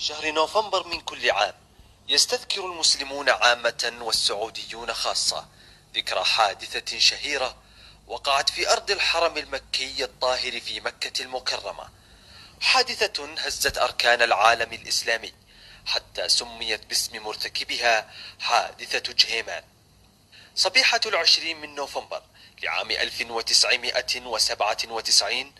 شهر نوفمبر من كل عام يستذكر المسلمون عامة والسعوديون خاصة ذكرى حادثة شهيرة وقعت في أرض الحرم المكي الطاهر في مكة المكرمة حادثة هزت أركان العالم الإسلامي حتى سميت باسم مرتكبها حادثة جهيمان صبيحة العشرين من نوفمبر لعام 1997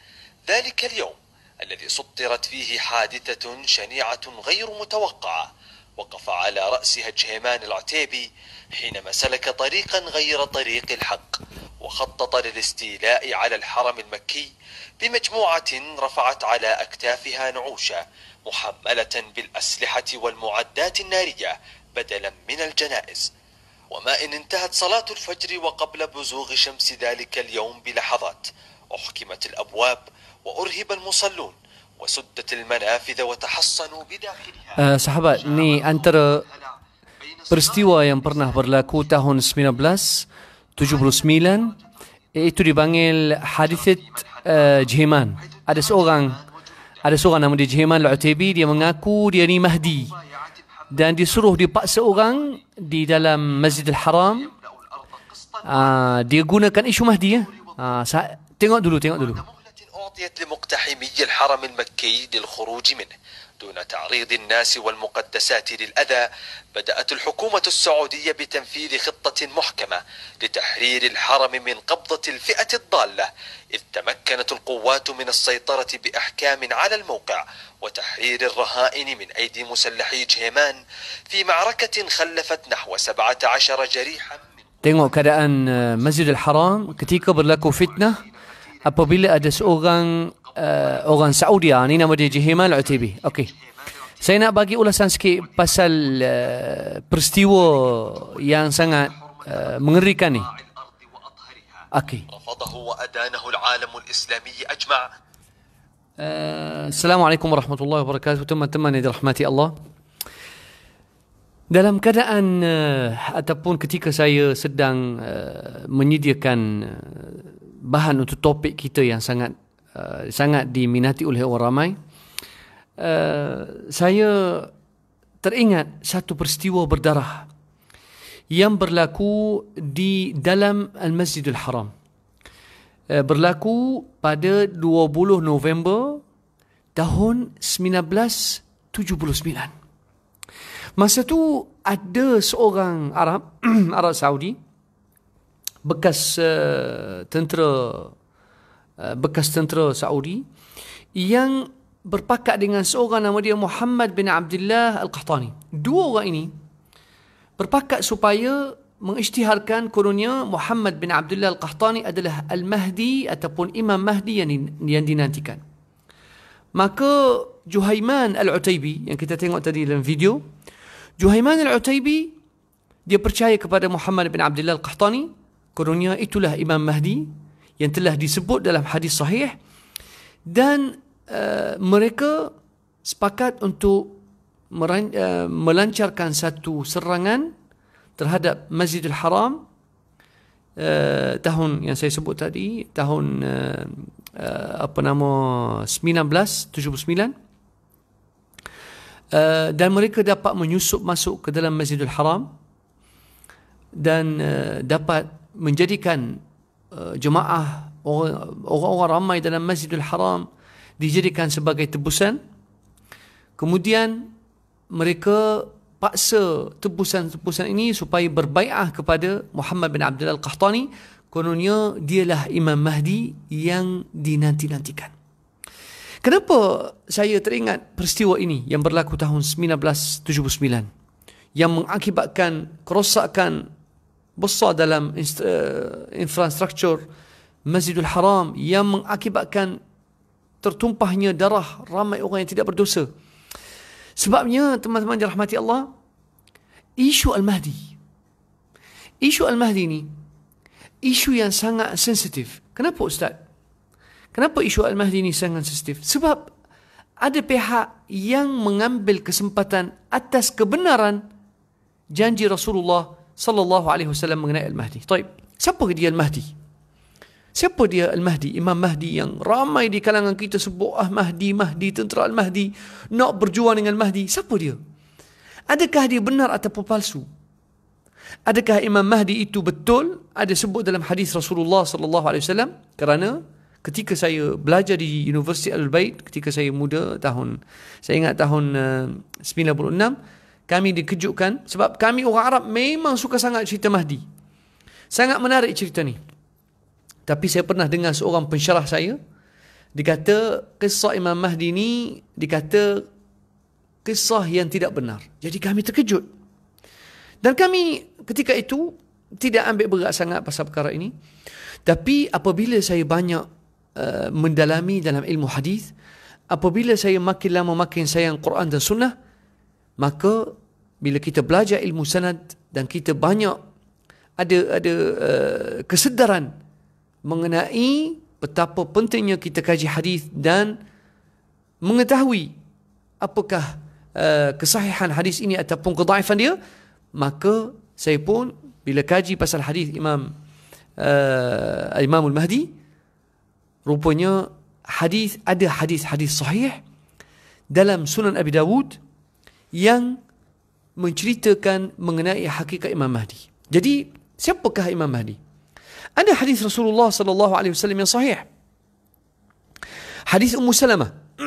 ذلك اليوم الذي سطرت فيه حادثة شنيعة غير متوقعة وقف على رأسها جهيمان العتيبي حينما سلك طريقا غير طريق الحق وخطط للاستيلاء على الحرم المكي بمجموعة رفعت على أكتافها نعوشا محملة بالأسلحة والمعدات النارية بدلا من الجنائز وما إن انتهت صلاة الفجر وقبل بزوغ شمس ذلك اليوم بلحظات أحكمت الأبواب وأرهب المصلون وسدت المنافذ وتحصنوا بداخلها آه صحبات ني أنتر برستيوى ينبرناه برلاكو تاهون سمينة بلاس Itu dipanggil hadithit uh, eh, Jeman. Ada seorang, ada seorang nama dia Jeman Lu'atibi, dia mengaku dia ni Mahdi. Dan disuruh dipaksa orang di dalam Masjid Al Haram. Uh, dia gunakan isu Mahdi. Ya? Uh, tengok dulu, tengok dulu. أعطيت لمقتحمي الحرم المكي للخروج منه دون تعريض الناس والمقدسات للأذى بدأت الحكومة السعودية بتنفيذ خطة محكمة لتحرير الحرم من قبضة الفئة الضالة إذ تمكنت القوات من السيطرة بأحكام على الموقع وتحرير الرهائن من أيدي مسلحي جهيمان في معركة خلفت نحو 17 جريحا Tengok keadaan آه، Masjidil Haram ketika berlaku fitnah apabila ada seorang uh, orang Saudi ah, ni nama dia Jihimal Utibi. Okey. Saya nak bagi ulasan sikit pasal uh, peristiwa yang sangat uh, mengerikan ni. Okey. Uh, Assalamualaikum warahmatullahi wabarakatuh. Teman-teman yang dirahmati Allah. Dalam keadaan uh, ataupun ketika saya sedang uh, menyediakan uh, bahan untuk topik kita yang sangat uh, sangat diminati oleh orang ramai. Uh, saya teringat satu peristiwa berdarah yang berlaku di dalam Al-Masjidil Haram. Uh, berlaku pada 20 November tahun 1979. Masa tu ada seorang Arab, Arab Saudi, bekas uh, tentera uh, bekas tentera Saudi yang berpakat dengan seorang nama dia Muhammad bin Abdullah Al-Qahtani. Dua orang ini berpakat supaya mengisytiharkan kononnya Muhammad bin Abdullah Al-Qahtani adalah Al-Mahdi ataupun Imam Mahdi yang, di yang dinantikan. Maka Juhaiman Al-Utaibi yang kita tengok tadi dalam video, Juhaiman Al-Utaibi dia percaya kepada Muhammad bin Abdullah Al-Qahtani kurunia itulah Imam Mahdi yang telah disebut dalam hadis sahih dan uh, mereka sepakat untuk meran, uh, melancarkan satu serangan terhadap Masjidil Haram uh, tahun yang saya sebut tadi tahun uh, uh, apa nama 1979 uh, dan mereka dapat menyusup masuk ke dalam Masjidil Haram dan uh, dapat menjadikan uh, jemaah orang-orang ramai dalam Masjidil Haram dijadikan sebagai tebusan. Kemudian mereka paksa tebusan-tebusan ini supaya berbaikah kepada Muhammad bin Abdul Al-Qahtani kononnya dialah Imam Mahdi yang dinanti-nantikan. Kenapa saya teringat peristiwa ini yang berlaku tahun 1979 yang mengakibatkan kerosakan بالصاد dalam انفراستراكشر مسجد الحرام يم اكيبا كان tertumpahnya darah ramai orang yang tidak berdosa. Sebabnya teman-teman dirahmati Allah, isu Al-Mahdi. Isu Al-Mahdi ni isu yang sangat sensitif. Kenapa ustaz? Kenapa isu Al-Mahdi ni sangat sensitif? Sebab ada pihak yang mengambil kesempatan atas kebenaran janji Rasulullah sallallahu alaihi wasallam mengenai al-mahdi. Baik, siapa dia al-mahdi? Siapa dia al-mahdi? Imam Mahdi yang ramai di kalangan kita sebut ah mahdi mahdi tentera al-mahdi nak berjuang dengan mahdi Siapa dia? Adakah dia benar atau palsu? Adakah Imam Mahdi itu betul? Ada sebut dalam hadis Rasulullah sallallahu alaihi wasallam kerana ketika saya belajar di Universiti Al-Bait ketika saya muda tahun saya ingat tahun eh, uh, 96 kami dikejutkan sebab kami orang Arab memang suka sangat cerita Mahdi. Sangat menarik cerita ni. Tapi saya pernah dengar seorang pensyarah saya dikata kisah Imam Mahdi ni dikata kisah yang tidak benar. Jadi kami terkejut. Dan kami ketika itu tidak ambil berat sangat pasal perkara ini. Tapi apabila saya banyak uh, mendalami dalam ilmu hadis, apabila saya makin lama makin sayang Quran dan sunnah, maka bila kita belajar ilmu sanad dan kita banyak ada ada uh, kesedaran mengenai betapa pentingnya kita kaji hadis dan mengetahui apakah uh, kesahihan hadis ini ataupun kedaifan dia maka saya pun bila kaji pasal hadis Imam uh, Imamul Mahdi rupanya hadis ada hadis-hadis sahih dalam Sunan Abi Dawud yang menceritakan mengenai hakikat Imam Mahdi. Jadi, siapakah Imam Mahdi? Ada hadis Rasulullah sallallahu alaihi wasallam yang sahih. Hadis Ummu Salamah.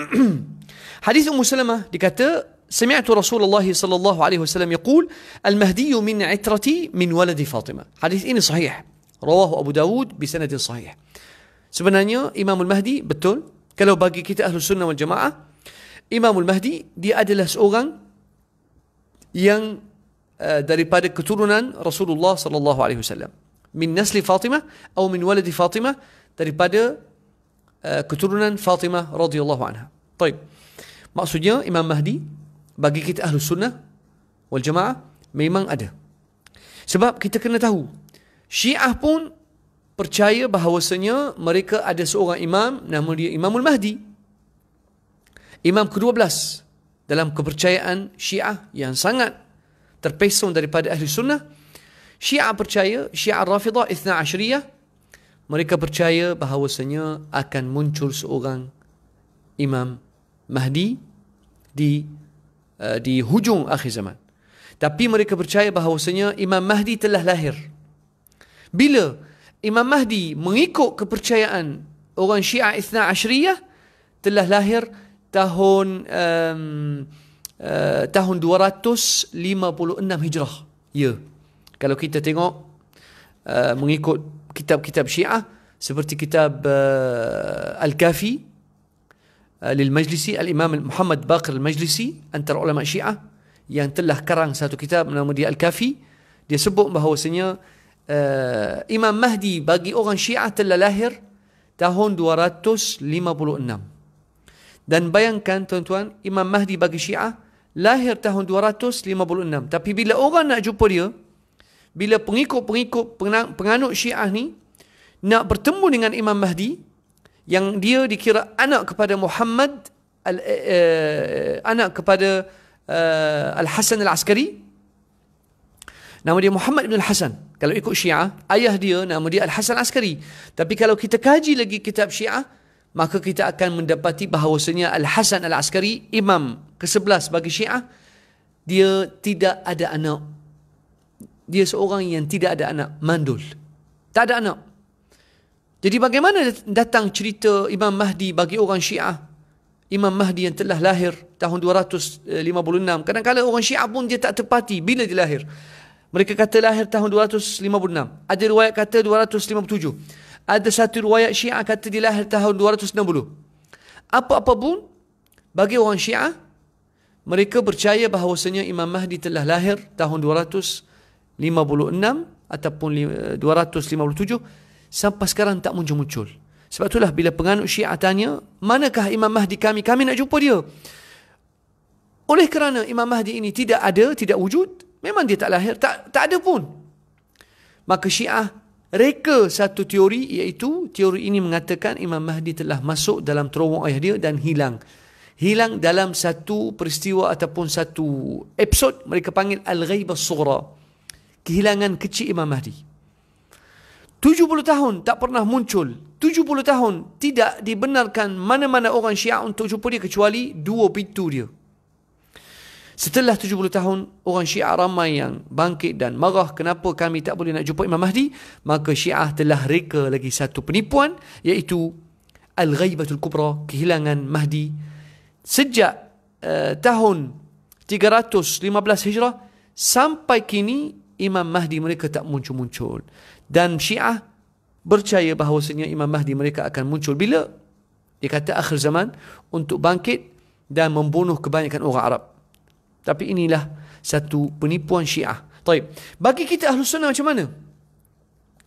hadis Ummu Salamah dikata, سمعت رسول الله صلى الله عليه وسلم 'Mahdi المهدي من عترتي من Fatimah.'" Hadis حديث ini صحيح رواه أبو داود بسند صحيح sebenarnya Imam Mahdi betul kalau bagi kita ahlu sunnah wal jamaah Imam Mahdi dia adalah seorang yang uh, daripada keturunan Rasulullah sallallahu alaihi wasallam min nasli Fatimah atau min waladi Fatimah daripada uh, keturunan Fatimah radhiyallahu anha. Baik. Maksudnya Imam Mahdi bagi kita ahlu sunnah wal jamaah memang ada. Sebab kita kena tahu Syiah pun percaya bahawasanya mereka ada seorang imam nama dia Imamul Mahdi. Imam ke-12 dalam kepercayaan Syiah yang sangat terpesong daripada Ahli Sunnah. Syiah percaya, Syiah Rafidah Ithna Ashriyah, mereka percaya bahawasanya akan muncul seorang Imam Mahdi di uh, di hujung akhir zaman. Tapi mereka percaya bahawasanya Imam Mahdi telah lahir. Bila Imam Mahdi mengikut kepercayaan orang Syiah Ithna Ashriyah telah lahir tahun um, uh, tahun 256 Hijrah. Ya. Kalau kita tengok uh, mengikut kitab-kitab Syiah seperti kitab uh, Al-Kafi uh, lil Majlisi Al-Imam Muhammad Baqir Al-Majlisi antara ulama Syiah yang telah karang satu kitab nama dia Al-Kafi dia sebut bahawasanya uh, Imam Mahdi bagi orang Syiah telah lahir tahun 256 dan bayangkan tuan-tuan, Imam Mahdi bagi Syiah lahir tahun 256. Tapi bila orang nak jumpa dia, bila pengikut-pengikut penganut Syiah ni nak bertemu dengan Imam Mahdi yang dia dikira anak kepada Muhammad al, uh, anak kepada uh, Al-Hasan Al-Askari nama dia Muhammad bin Al-Hasan kalau ikut Syiah ayah dia nama dia Al-Hasan Al-Askari tapi kalau kita kaji lagi kitab Syiah maka kita akan mendapati bahawasanya Al-Hasan Al-Askari, Imam ke-11 bagi Syiah, dia tidak ada anak. Dia seorang yang tidak ada anak, mandul. Tak ada anak. Jadi bagaimana datang cerita Imam Mahdi bagi orang Syiah? Imam Mahdi yang telah lahir tahun 256. Kadang-kadang orang Syiah pun dia tak tepati bila dia lahir. Mereka kata lahir tahun 256. Ada riwayat kata 257 ada satu riwayat Syiah kata di lahir tahun 260. Apa-apa pun bagi orang Syiah mereka percaya bahawasanya Imam Mahdi telah lahir tahun 256 ataupun 257 eh, sampai sekarang tak muncul-muncul. Sebab itulah bila penganut Syiah tanya, manakah Imam Mahdi kami? Kami nak jumpa dia. Oleh kerana Imam Mahdi ini tidak ada, tidak wujud, memang dia tak lahir, tak tak ada pun. Maka Syiah reka satu teori iaitu teori ini mengatakan Imam Mahdi telah masuk dalam terowong ayah dia dan hilang. Hilang dalam satu peristiwa ataupun satu episod mereka panggil Al-Ghaibah Sughra. Kehilangan kecil Imam Mahdi. 70 tahun tak pernah muncul. 70 tahun tidak dibenarkan mana-mana orang syiah untuk jumpa dia kecuali dua pintu dia. Setelah 70 tahun, orang Syiah ramai yang bangkit dan marah kenapa kami tak boleh nak jumpa Imam Mahdi. Maka Syiah telah reka lagi satu penipuan iaitu Al-Ghaibatul Kubra, kehilangan Mahdi. Sejak uh, tahun 315 Hijrah sampai kini Imam Mahdi mereka tak muncul-muncul. Dan Syiah percaya bahawasanya Imam Mahdi mereka akan muncul bila? Dia kata akhir zaman untuk bangkit dan membunuh kebanyakan orang Arab. Tapi inilah satu penipuan syiah. Taib. Bagi kita Ahlus Sunnah macam mana?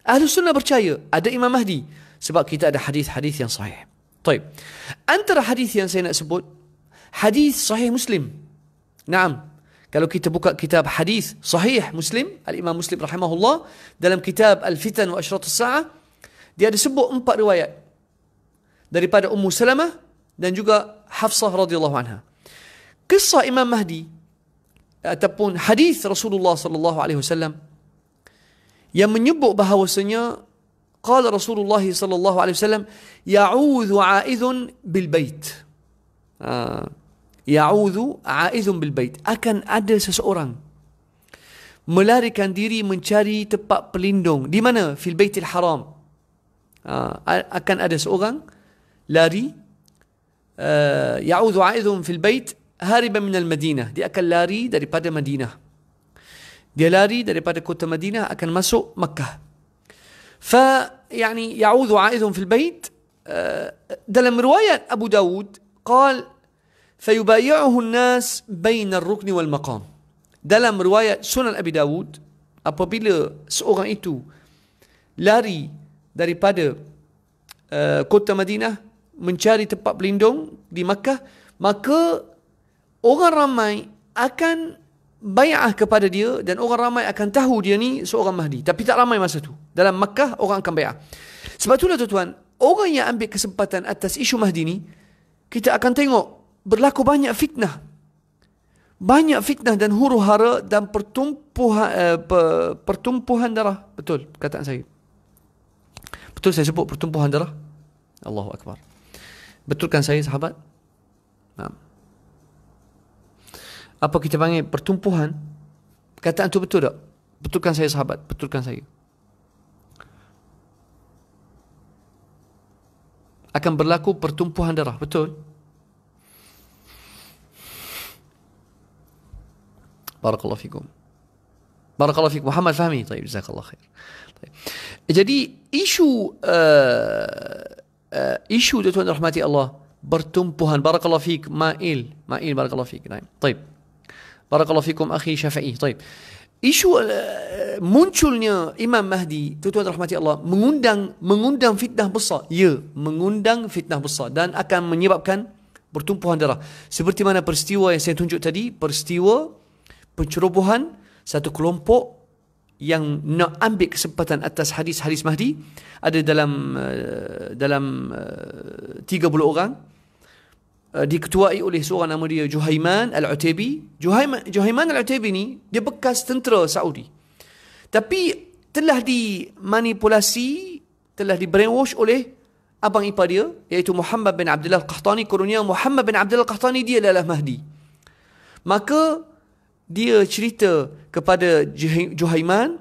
Ahlus Sunnah percaya ada Imam Mahdi. Sebab kita ada hadis-hadis yang sahih. Taib. Antara hadis yang saya nak sebut, hadis sahih Muslim. Naam. Kalau kita buka kitab hadis sahih Muslim, Al-Imam Muslim rahimahullah, dalam kitab Al-Fitan wa Ashrat al Sa'ah, dia ada sebut empat riwayat. Daripada Ummu Salamah dan juga Hafsah radhiyallahu anha. Kisah Imam Mahdi ataupun hadis Rasulullah sallallahu alaihi wasallam yang menyebut bahawasanya qala Rasulullah sallallahu alaihi wasallam ya'udhu a'idhun bil bait uh, ya'udhu a'idhun bil bait akan ada seseorang melarikan diri mencari tempat pelindung di mana fil baitil haram uh, akan ada seorang lari uh, ya'udhu a'idhun fil bait هاربا من المدينة دي أكل لاري داري بادة مدينة دي لاري داري بادة كوتا مدينة أكل مسو مكة فيعني يعود عائد في البيت آه، دلم رواية أبو داود قال فيبايعه الناس بين الركن والمقام دلم رواية سنن أبي داود أبو بيل سؤغن لاري داري بادة كوتا مدينة من شاري تبقى بلندون دي مكة maka orang ramai akan bayar ah kepada dia dan orang ramai akan tahu dia ni seorang Mahdi. Tapi tak ramai masa tu. Dalam Makkah, orang akan bayar. Sebab itulah tuan-tuan, orang yang ambil kesempatan atas isu Mahdi ni, kita akan tengok berlaku banyak fitnah. Banyak fitnah dan huru hara dan pertumpuhan, uh, pertumpuhan darah. Betul, kata saya. Betul saya sebut pertumpuhan darah? Allahu Akbar. Betulkan saya sahabat? Nah apa kita panggil pertumpuhan kataan tu betul tak betulkan saya sahabat betulkan saya akan berlaku pertumpuhan darah betul barakallahu fikum barakallahu fik Muhammad fahmi طيب jazakallahu khair jadi isu uh, uh, isu tuan rahmati Allah bertumpuhan barakallahu fik mail mail barakallahu fik Baik. طيب بارك الله فيكم Syafii. شافعي isu uh, munculnya Imam Mahdi tuan-tuan rahmati Allah mengundang mengundang fitnah besar ya mengundang fitnah besar dan akan menyebabkan pertumpuhan darah seperti mana peristiwa yang saya tunjuk tadi peristiwa pencerobohan satu kelompok yang nak ambil kesempatan atas hadis-hadis Mahdi ada dalam uh, dalam eh, uh, 30 orang Eh, diketuai oleh seorang nama dia Juhaiman Al-Utaibi. Juhaiman Juhaiman Al-Utaibi ni dia bekas tentera Saudi. Tapi telah dimanipulasi, telah brainwash oleh abang ipar dia iaitu Muhammad bin Abdullah Al-Qahtani kurnia Muhammad bin Abdullah Al-Qahtani dia adalah Mahdi. Maka dia cerita kepada Juhaiman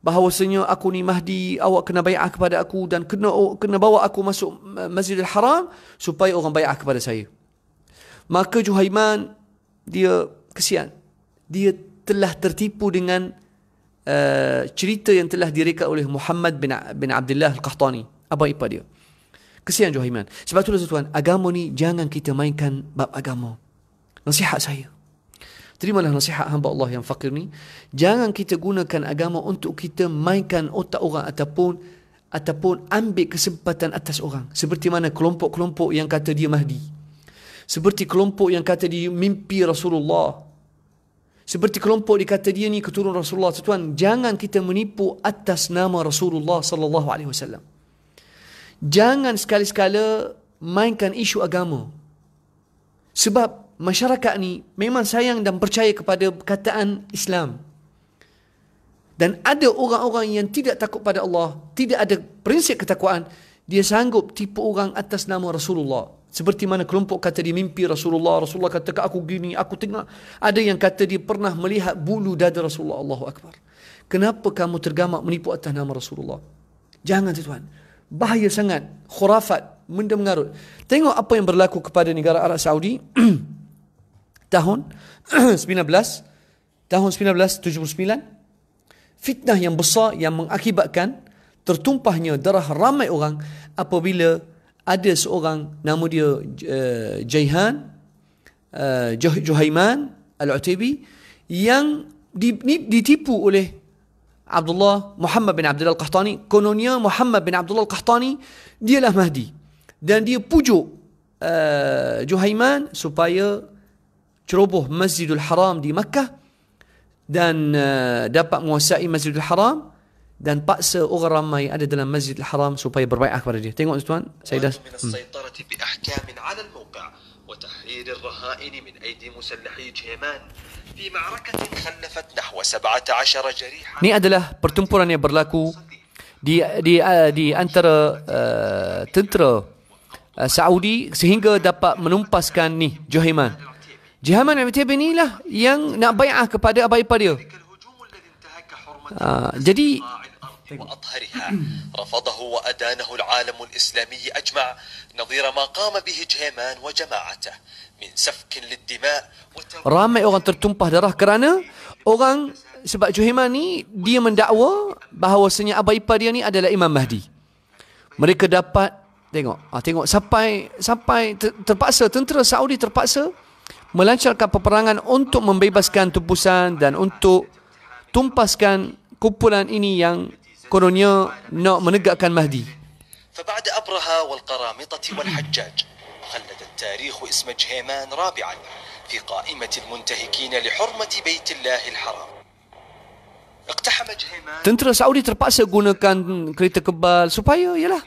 bahawasanya aku ni mahdi awak kena bayar bai'ah kepada aku dan kena kena bawa aku masuk Masjidil Haram supaya orang bayar bai'ah kepada saya maka Juhaiman dia kesian dia telah tertipu dengan uh, cerita yang telah direka oleh Muhammad bin bin Abdullah Al-Qahtani apa ipa dia kesian Juhaiman sebab itulah tuan agama ni jangan kita mainkan bab agama nasihat saya Terimalah nasihat hamba Allah yang fakir ni. Jangan kita gunakan agama untuk kita mainkan otak orang ataupun ataupun ambil kesempatan atas orang. Seperti mana kelompok-kelompok yang kata dia Mahdi. Seperti kelompok yang kata dia mimpi Rasulullah. Seperti kelompok yang kata dia ni keturunan Rasulullah. Tuan, jangan kita menipu atas nama Rasulullah sallallahu alaihi wasallam. Jangan sekali-sekala mainkan isu agama. Sebab masyarakat ni memang sayang dan percaya kepada perkataan Islam. Dan ada orang-orang yang tidak takut pada Allah, tidak ada prinsip ketakwaan, dia sanggup tipu orang atas nama Rasulullah. Seperti mana kelompok kata dia mimpi Rasulullah, Rasulullah kata aku gini, aku tengok. Ada yang kata dia pernah melihat bulu dada Rasulullah, Allahu Akbar. Kenapa kamu tergamak menipu atas nama Rasulullah? Jangan tuan. Bahaya sangat. Khurafat. Mendengarut. Tengok apa yang berlaku kepada negara Arab Saudi. tahun 19 tahun 1979 fitnah yang besar yang mengakibatkan tertumpahnya darah ramai orang apabila ada seorang nama dia uh, Jaihan uh, Juhaiman Al-Utaibi yang ditipu oleh Abdullah Muhammad bin Abdullah Al-Qahtani kononnya Muhammad bin Abdullah Al-Qahtani dialah Mahdi dan dia pujuk uh, Juhaiman supaya ceroboh Masjidul Haram di Makkah dan uh, dapat menguasai Masjidul Haram dan paksa orang ramai ada dalam Masjidul Haram supaya berbaiat kepada dia. Tengok tuan, saya dah hmm. وتحرير الرهائن من أيدي مسلحي جهيمان في معركة خلفت نحو 17 جريحا Ini adalah pertempuran yang berlaku di di eh, di antara uh, tentera uh, Saudi sehingga dapat menumpaskan ni Johiman Jihaman bin Mutaib inilah yang nak bayar kepada abai ipar dia. Uh, jadi وأطهرها رفضه وأدانه العالم الإسلامي أجمع نظير ما قام به جهيمان وجماعته من سفك للدماء ramai orang tertumpah darah kerana orang sebab Juhaiman ni dia mendakwa bahawasanya Abai dia ni adalah Imam Mahdi mereka dapat tengok ah, tengok sampai sampai terpaksa tentera Saudi terpaksa melancarkan peperangan untuk membebaskan tumpusan dan untuk tumpaskan kumpulan ini yang kononnya nak menegakkan Mahdi. فبعد أبرهة والقرامطة والحجاج gunakan kereta kebal supaya yalah.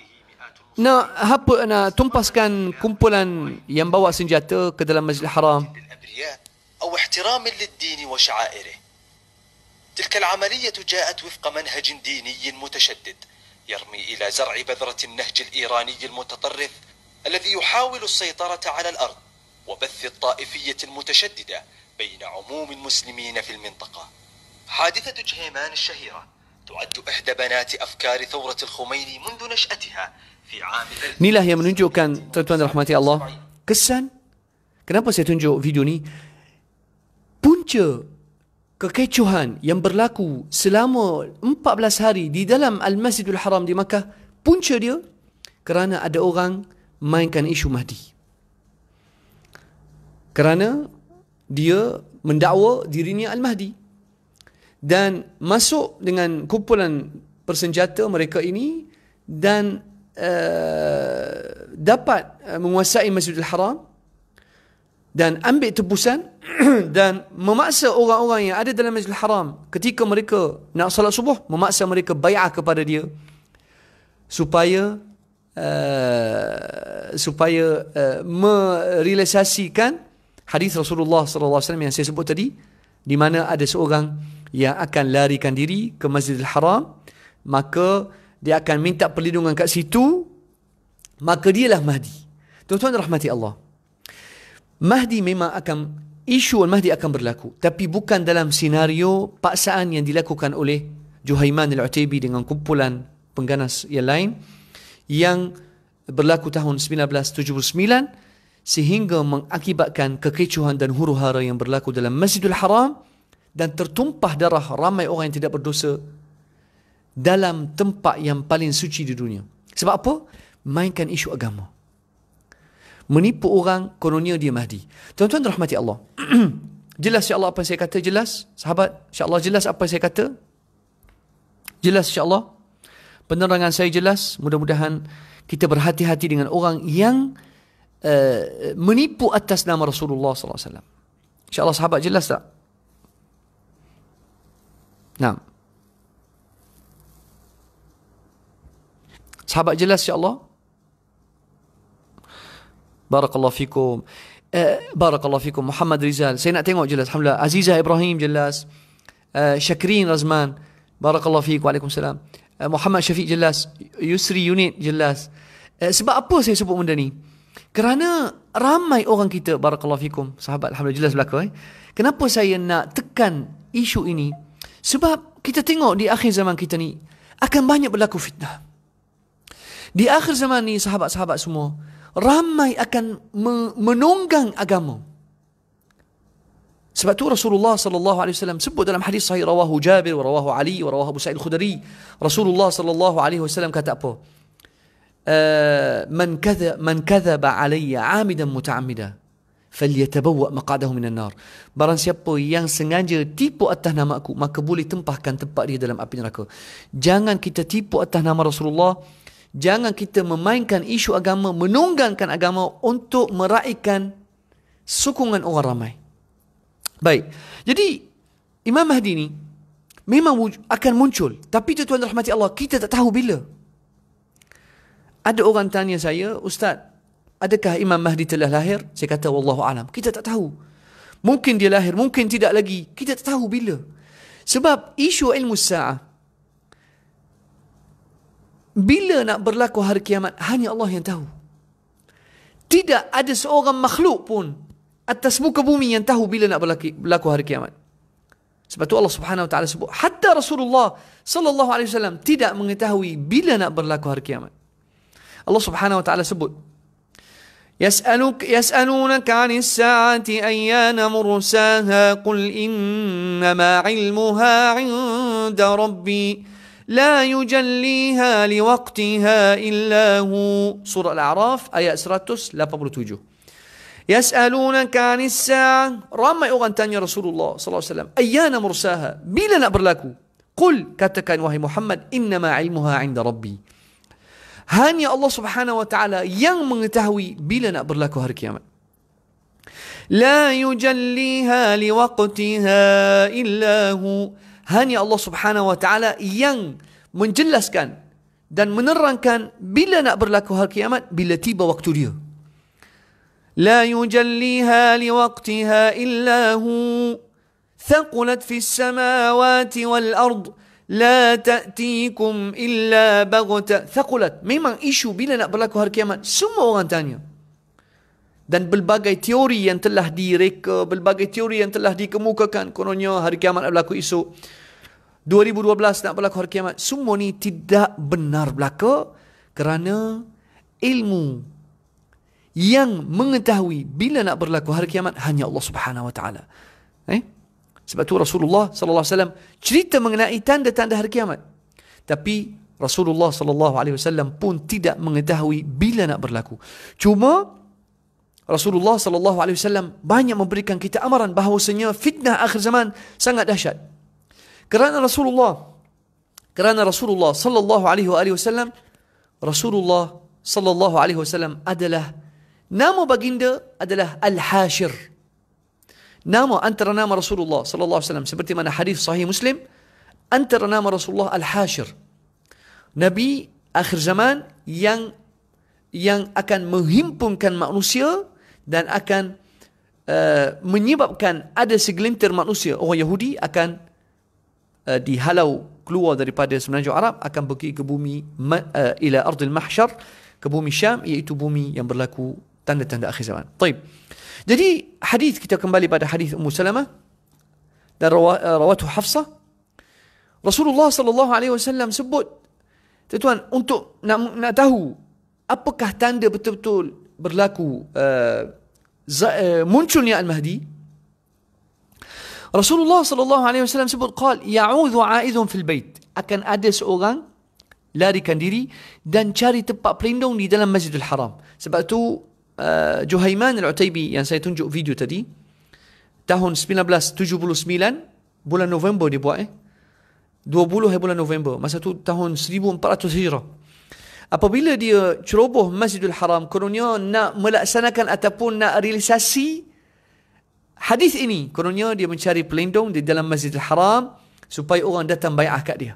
Nak apa nak tumpaskan kumpulan yang bawa senjata ke dalam Masjid Haram? أو احترام للدين وشعائره. تلك العملية جاءت وفق منهج ديني متشدد يرمي إلى زرع بذرة النهج الإيراني المتطرف الذي يحاول السيطرة على الأرض وبث الطائفية المتشددة بين عموم المسلمين في المنطقة. حادثة جهيمان الشهيرة تعد إحدى بنات أفكار ثورة الخميني منذ نشأتها Inilah yang menunjukkan tuan-tuan dan rahmati Allah kesan. Kenapa saya tunjuk video ni? Punca kekecohan yang berlaku selama 14 hari di dalam Al-Masjidul Haram di Makkah, punca dia kerana ada orang mainkan isu Mahdi. Kerana dia mendakwa dirinya Al-Mahdi. Dan masuk dengan kumpulan persenjata mereka ini dan Eh, dapat eh, menguasai Masjidil Haram dan ambil tebusan dan memaksa orang-orang yang ada dalam Masjidil Haram ketika mereka nak salat subuh memaksa mereka bayar kepada dia supaya uh, supaya uh, merealisasikan hadis Rasulullah sallallahu alaihi wasallam yang saya sebut tadi di mana ada seorang yang akan larikan diri ke Masjidil Haram maka dia akan minta perlindungan kat situ maka dialah mahdi tuan-tuan rahmati Allah mahdi memang akan isu al-mahdi akan berlaku tapi bukan dalam senario paksaan yang dilakukan oleh Juhaiman al-Utaibi dengan kumpulan pengganas yang lain yang berlaku tahun 1979 sehingga mengakibatkan kekecohan dan huru-hara yang berlaku dalam Masjidil Haram dan tertumpah darah ramai orang yang tidak berdosa dalam tempat yang paling suci di dunia. Sebab apa? Mainkan isu agama. Menipu orang, kononnya dia Mahdi. Tuan-tuan rahmati Allah. jelas insyaAllah apa saya kata? Jelas? Sahabat, insyaAllah jelas apa saya kata? Jelas insyaAllah? Penerangan saya jelas. Mudah-mudahan kita berhati-hati dengan orang yang uh, menipu atas nama Rasulullah SAW. InsyaAllah sahabat jelas tak? Nah. Sahabat jelas insyaAllah Barakallahu fikum uh, Barakallahu fikum Muhammad Rizal Saya nak tengok jelas Alhamdulillah Aziza Ibrahim jelas uh, Syakrin Razman Barakallahu fikum Waalaikumsalam uh, Muhammad Syafiq jelas Yusri Unit jelas uh, Sebab apa saya sebut benda ni? Kerana ramai orang kita Barakallahu fikum Sahabat Alhamdulillah jelas berlaku eh? Kenapa saya nak tekan isu ini? Sebab kita tengok di akhir zaman kita ni Akan banyak berlaku fitnah di akhir zaman ini sahabat-sahabat semua, ramai akan menunggang agama. Sebab tu Rasulullah sallallahu alaihi wasallam sebut dalam hadis sahih rawahu Jabir rawahu Ali rawahu Abu Sa'id Khudri, Rasulullah sallallahu alaihi wasallam kata apa? Uh, man kadha man kadhaba alayya 'amidan muta'ammida falyatabawwa maqadahu minan nar. Barang siapa yang sengaja tipu atas nama aku, maka boleh tempahkan tempat dia dalam api neraka. Jangan kita tipu atas nama Rasulullah jangan kita memainkan isu agama, menunggangkan agama untuk meraihkan sokongan orang ramai. Baik. Jadi Imam Mahdi ni memang akan muncul, tapi tuan-tuan rahmati Allah, kita tak tahu bila. Ada orang tanya saya, "Ustaz, adakah Imam Mahdi telah lahir?" Saya kata, "Wallahu alam." Kita tak tahu. Mungkin dia lahir, mungkin tidak lagi. Kita tak tahu bila. Sebab isu ilmu sa'ah bila nak berlaku hari kiamat hanya Allah yang tahu. Tidak ada seorang makhluk pun atas muka bumi yang tahu bila nak berlaku, hari kiamat. Sebab tu Allah Subhanahu Wa Taala sebut hatta Rasulullah sallallahu alaihi wasallam tidak mengetahui bila nak berlaku hari kiamat. Allah Subhanahu Wa Taala sebut يسألك يسألونك عن الساعة أيان مرساها قل إنما علمها عند ربي لا يجليها لوقتها إلا هو سورة الأعراف آية سراتوس لا توجو يسألونك عن الساعة رمى أغن تاني رسول الله صلى الله عليه وسلم أيانا مرساها بلا نأبرلكو قل كتك وهي محمد إنما علمها عند ربي هاني الله سبحانه وتعالى يان من تهوي بلا نأبرلكو هركيما لا يجليها لوقتها إلا هو hanya Allah Subhanahu wa taala yang menjelaskan dan menerangkan bila nak berlaku hari kiamat bila tiba waktu dia لا يجليها لوقتها إلا هو ثقلت في السماوات والأرض لا تأتيكم إلا بغتة ثقلت memang isu bila nak berlaku hari kiamat semua orang tanya dan berbagai teori yang telah direka, berbagai teori yang telah dikemukakan kononnya hari kiamat berlaku esok. 2012 nak berlaku hari kiamat. Semua ni tidak benar belaka kerana ilmu yang mengetahui bila nak berlaku hari kiamat hanya Allah Subhanahu Wa Taala. Eh? Sebab tu Rasulullah Sallallahu Alaihi Wasallam cerita mengenai tanda-tanda hari kiamat. Tapi Rasulullah Sallallahu Alaihi Wasallam pun tidak mengetahui bila nak berlaku. Cuma Rasulullah sallallahu alaihi wasallam banyak memberikan kita amaran bahawasanya fitnah akhir zaman sangat dahsyat. Kerana Rasulullah kerana Rasulullah sallallahu alaihi wasallam Rasulullah sallallahu alaihi wasallam adalah nama baginda adalah Al-Hashir. Nama antara nama Rasulullah sallallahu alaihi wasallam seperti mana hadis sahih Muslim antara nama Rasulullah Al-Hashir. Nabi akhir zaman yang yang akan menghimpunkan manusia dan akan uh, menyebabkan ada segelintir manusia orang Yahudi akan uh, dihalau keluar daripada semenanjung Arab akan pergi ke bumi uh, ila ardil mahsyar ke bumi Syam iaitu bumi yang berlaku tanda-tanda akhir zaman. Baik. Jadi hadis kita kembali pada hadis Ummu Salamah dan rawatuh Hafsa Rasulullah sallallahu alaihi wasallam sebut tuan untuk nak, nak tahu apakah tanda betul-betul berlaku uh, uh, munculnya al-Mahdi Rasulullah sallallahu alaihi wasallam sebut qal ya'udhu 'aidhun fil bait akan ada seorang larikan diri dan cari tempat pelindung di dalam Masjidil Haram sebab tu uh, eh, Juhaiman al-Utaibi yang saya tunjuk video tadi tahun 1979 bulan November dia buat eh 20 bulan November masa tu tahun 1400 Hijrah apabila dia ceroboh Masjidil Haram kononnya nak melaksanakan ataupun nak realisasi hadis ini kononnya dia mencari pelindung di dalam Masjidil Haram supaya orang datang bayar kat dia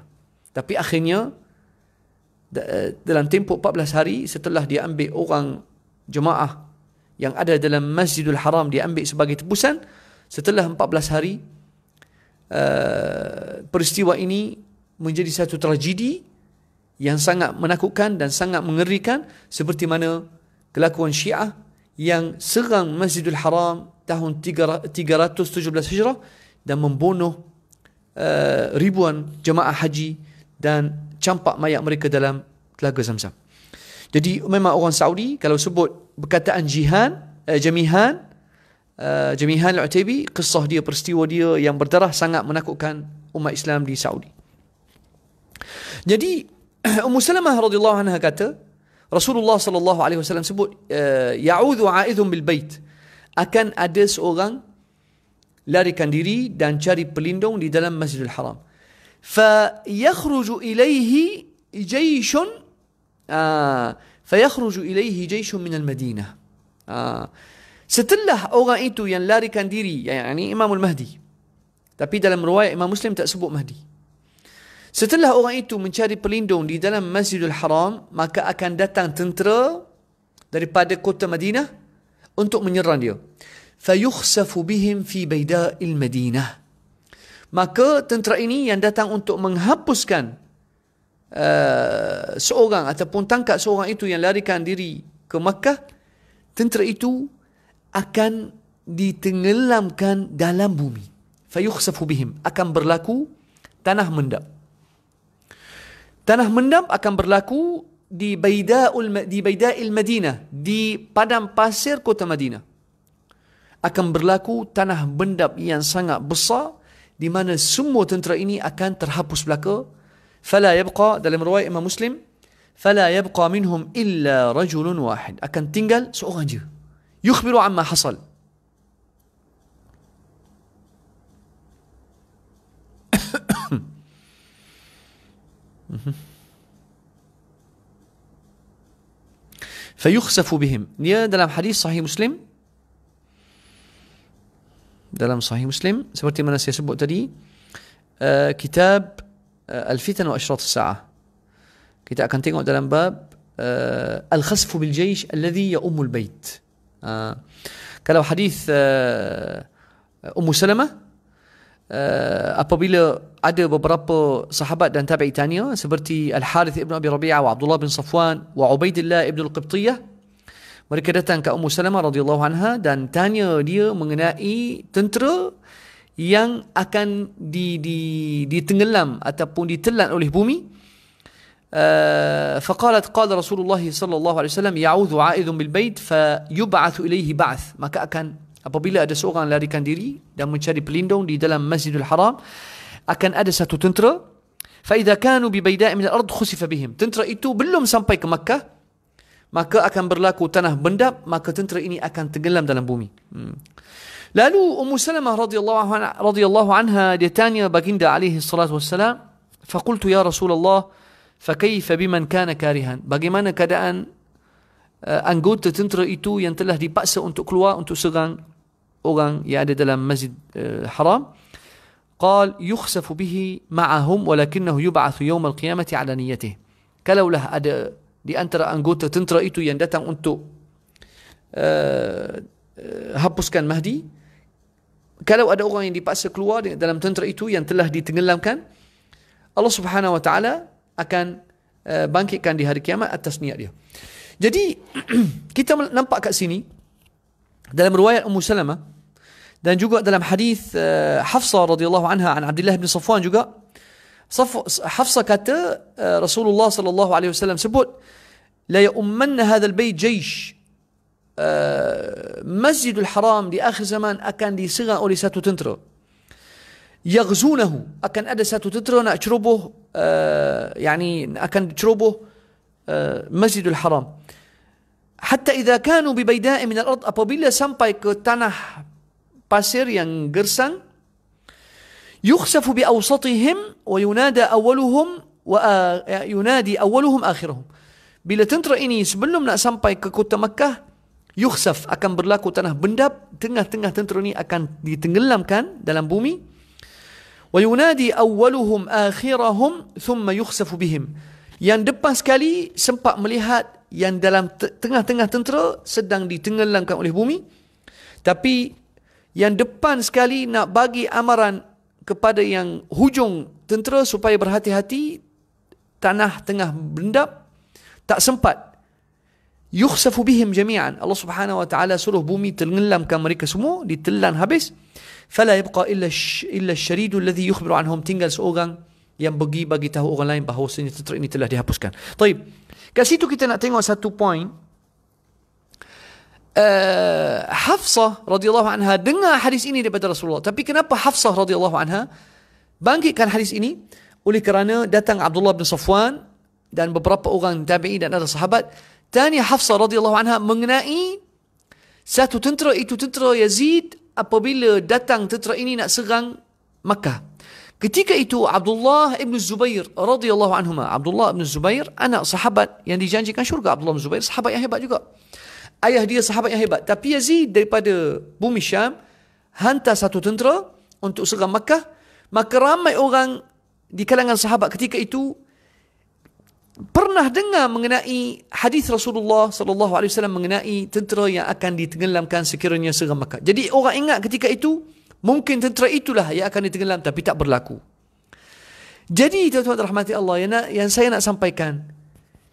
tapi akhirnya eh, dalam tempoh 14 hari setelah dia ambil orang jemaah yang ada dalam Masjidil Haram dia ambil sebagai tebusan setelah 14 hari eh, peristiwa ini menjadi satu tragedi yang sangat menakutkan dan sangat mengerikan seperti mana kelakuan Syiah yang serang Masjidul Haram tahun 317 Hijrah dan membunuh uh, ribuan jemaah haji dan campak mayat mereka dalam telaga Zamzam. Jadi memang orang Saudi kalau sebut perkataan jihan, uh, eh, jamihan, uh, jamihan Al-Utaibi, kisah dia peristiwa dia yang berdarah sangat menakutkan umat Islam di Saudi. Jadi Ummu Salamah radhiyallahu anha kata, Rasulullah sallallahu alaihi wasallam sebut eh, ya'udhu a'idhum bil bait akan ada seorang larikan diri dan cari pelindung di dalam Masjidil Haram. Fa yakhruju ilayhi jayshun ah, fa yakhruju ilayhi jayshun min al-Madinah. Ah, setelah orang itu yang larikan diri, yang ini Imamul Mahdi. Tapi dalam riwayat Imam Muslim tak sebut Mahdi. Setelah orang itu mencari pelindung di dalam Masjidil Haram, maka akan datang tentera daripada kota Madinah untuk menyerang dia. Fayukhsafu bihim fi baida'il Madinah. Maka tentera ini yang datang untuk menghapuskan uh, seorang ataupun tangkap seorang itu yang larikan diri ke Makkah, tentera itu akan ditenggelamkan dalam bumi. Fayukhsafu bihim. Akan berlaku tanah mendap. Tanah mendap akan berlaku di Baida'ul di Baida'il Madinah, di padang pasir kota Madinah. Akan berlaku tanah mendap yang sangat besar di mana semua tentera ini akan terhapus belaka. Fala yabqa dalam riwayat Imam Muslim, fala yabqa minhum illa rajulun wahid. Akan tinggal seorang je. Yukhbiru amma hasal. Hmm. فيخسف بهم يا دلم حديث صحيح مسلم دلم صحيح مسلم سبرتي من سيسبق تدي كتاب آه، الفتن وأشراط الساعة كتاب كان تنقع دلم باب الخسف بالجيش الذي يأم البيت كلو آه، حديث آه، أم سلمة uh, apabila ada beberapa sahabat dan tabi'i tanya seperti Al-Harith ibn Abi Rabi'ah wa Abdullah bin Safwan wa Ubaidillah ibn Al-Qibtiyah mereka datang ke Ummu Salamah radhiyallahu anha dan tanya dia mengenai tentera yang akan di, di, ditenggelam ataupun ditelan oleh bumi. Uh, فقالت قال رسول الله صلى الله عليه وسلم يعوذ عائذ بالبيت فيبعث إليه بعث maka akan apabila ada seorang larikan diri dan mencari pelindung di dalam Masjidil Haram akan ada satu tentera fa idza kanu bi bayda' min al-ard khusifa bihim tentera itu belum sampai ke Makkah maka akan berlaku tanah bendap maka tentera ini akan tenggelam dalam bumi hmm. lalu ummu salamah radhiyallahu anha radhiyallahu anha dia tanya baginda alaihi salatu wassalam fa qultu ya rasulullah fa kayfa biman kana karihan bagaimana keadaan uh, anggota tentera itu yang telah dipaksa untuk keluar untuk serang orang yang ada dalam masjid uh, haram qal yukhsafu bihi ma'ahum walakinahu yub'athu yawm al-qiyamati 'ala niyyatihi kalaulah ada di antara anggota tentera itu yang datang untuk uh, uh, hapuskan mahdi kalau ada orang yang dipaksa keluar dalam tentera itu yang telah ditenggelamkan Allah Subhanahu wa taala akan uh, bangkitkan di hari kiamat atas niat dia Jadi kita nampak kat sini dalam riwayat Ummu Salamah dan juga dalam hadis uh, Hafsah radhiyallahu anha an Abdullah bin Safwan juga Hafsah kata uh, Rasulullah sallallahu alaihi wasallam sebut la ya'ummanna hadzal bait jaysh uh, Masjidul Haram di akhir zaman akan diserang oleh satu tentera yaghzunahu akan ada satu tentera nak ceroboh uh, yani akan ceroboh uh, Masjidul Haram Hatta idha kanu bibaida'i minal ard apabila sampai ke tanah pasir yang gersang yukhsafu bi awsatihim wa yunada awwaluhum wa ya, yunadi awwaluhum akhiruhum bila tentera ini sebelum nak sampai ke kota Makkah yukhsaf akan berlaku tanah bendap tengah-tengah tentera ini akan ditenggelamkan dalam bumi wa yunadi awwaluhum akhiruhum thumma yukhsafu bihim yang depan sekali sempat melihat yang dalam tengah-tengah tentera sedang ditenggelamkan oleh bumi tapi yang depan sekali nak bagi amaran kepada yang hujung tentera supaya berhati-hati tanah tengah bendap tak sempat yukhsafu bihim jami'an Allah Subhanahu wa taala suruh bumi tenggelamkan mereka semua ditelan habis fala yabqa illa illa asyrid alladhi yukhbiru anhum tinggal seorang yang pergi bagi tahu orang lain bahawa sini tentera ini telah dihapuskan. Baik. Kat situ kita nak tengok satu poin. Uh, eh, Hafsah radhiyallahu anha dengar hadis ini daripada Rasulullah. Tapi kenapa Hafsah radhiyallahu anha bangkitkan hadis ini? Oleh kerana datang Abdullah bin Safwan dan beberapa orang tabi'i dan ada sahabat tanya Hafsah radhiyallahu anha mengenai satu tentera itu tentera Yazid apabila datang tentera ini nak serang Makkah. Ketika itu Abdullah ibn Zubair radhiyallahu anhuma Abdullah ibn Zubair anak sahabat yang dijanjikan syurga Abdullah ibn Zubair sahabat yang hebat juga. Ayah dia sahabat yang hebat tapi Yazid daripada bumi Syam hantar satu tentera untuk serang Makkah maka ramai orang di kalangan sahabat ketika itu pernah dengar mengenai hadis Rasulullah sallallahu alaihi wasallam mengenai tentera yang akan ditenggelamkan sekiranya serang Makkah. Jadi orang ingat ketika itu Mungkin tentera itulah yang akan ditenggelam tapi tak berlaku. Jadi tuan-tuan rahmati Allah yang, nak, yang saya nak sampaikan.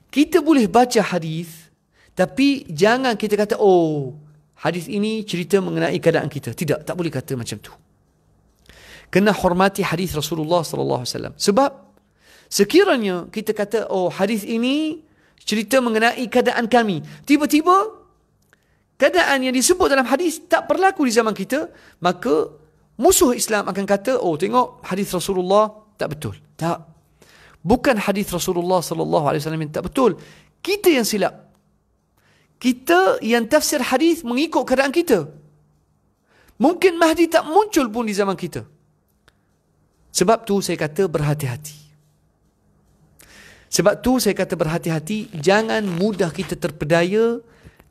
Kita boleh baca hadis tapi jangan kita kata oh hadis ini cerita mengenai keadaan kita. Tidak, tak boleh kata macam tu. Kena hormati hadis Rasulullah sallallahu alaihi wasallam. Sebab sekiranya kita kata oh hadis ini cerita mengenai keadaan kami, tiba-tiba keadaan yang disebut dalam hadis tak berlaku di zaman kita, maka musuh Islam akan kata, oh tengok hadis Rasulullah tak betul. Tak. Bukan hadis Rasulullah sallallahu alaihi wasallam tak betul. Kita yang silap. Kita yang tafsir hadis mengikut keadaan kita. Mungkin Mahdi tak muncul pun di zaman kita. Sebab tu saya kata berhati-hati. Sebab tu saya kata berhati-hati, jangan mudah kita terpedaya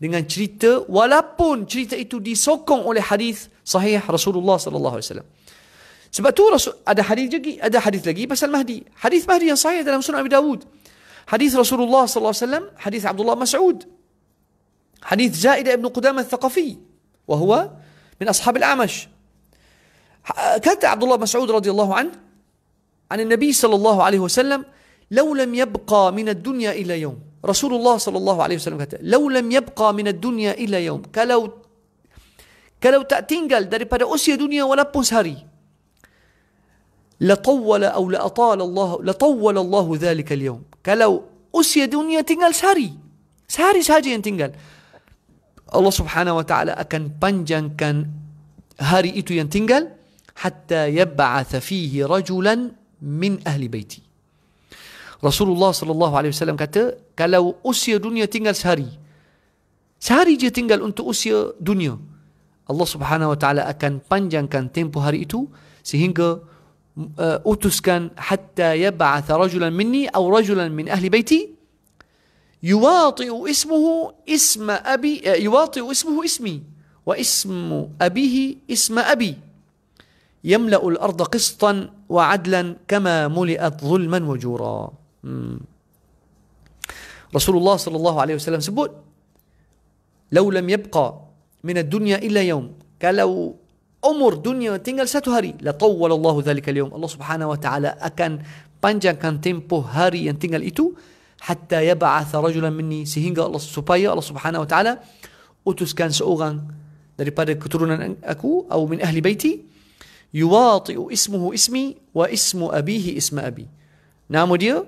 dengan cerita walaupun cerita itu disokong oleh hadis sahih Rasulullah sallallahu alaihi wasallam. Sebab tu Rasul, ada hadis lagi, ada hadis lagi pasal Mahdi. Hadis Mahdi yang sahih dalam Sunan Abi Dawud. Hadis Rasulullah sallallahu alaihi wasallam, hadis Abdullah Mas'ud. Hadis Zaid bin Qudamah al-Thaqafi وهو من أصحاب الأعمش كانت عبد الله مسعود رضي الله an عن النبي صلى الله عليه وسلم لو لم يبقى من الدنيا إلى يوم رسول الله صلى الله عليه وسلم kata, "Lau lam yabqa min ad-dunya illa yaum." Kalau kalau tak tinggal daripada usia dunia walaupun sehari. La tawwala aw la atala Allah, la tawwala Allah dhalika al-yawm. Kalau usia dunia tinggal sehari. Sehari sahaja yang tinggal. Allah Subhanahu wa taala akan panjangkan hari itu yang tinggal hatta yab'ath fihi rajulan min ahli baiti. Rasulullah sallallahu alaihi wasallam kata kalau usia dunia tinggal sehari sehari je tinggal untuk usia dunia Allah Subhanahu wa taala akan panjangkan tempoh hari itu sehingga uh, utuskan hatta yab'ath rajulan minni aw rajulan min ahli baiti yuwati ismuhu isma abi uh, yuwati ismuhu ismi wa ismu abihi isma abi يملأ الأرض قسطا وعدلا كما ملئت ظلما وجورا Hmm. Rasulullah sallallahu alaihi wasallam sebut "Lau lam yabqa min ad-dunya illa yawm" kalau umur dunia tinggal satu hari la tawwala Allah dhalika al-yawm Allah Subhanahu wa taala akan panjangkan tempoh hari yang tinggal itu hatta yab'ath rajulan minni sehingga Allah supaya Allah Subhanahu wa taala utuskan seorang daripada keturunan aku atau min ahli baiti yuwati ismuhu ismi wa ismu abihi isma abi nama dia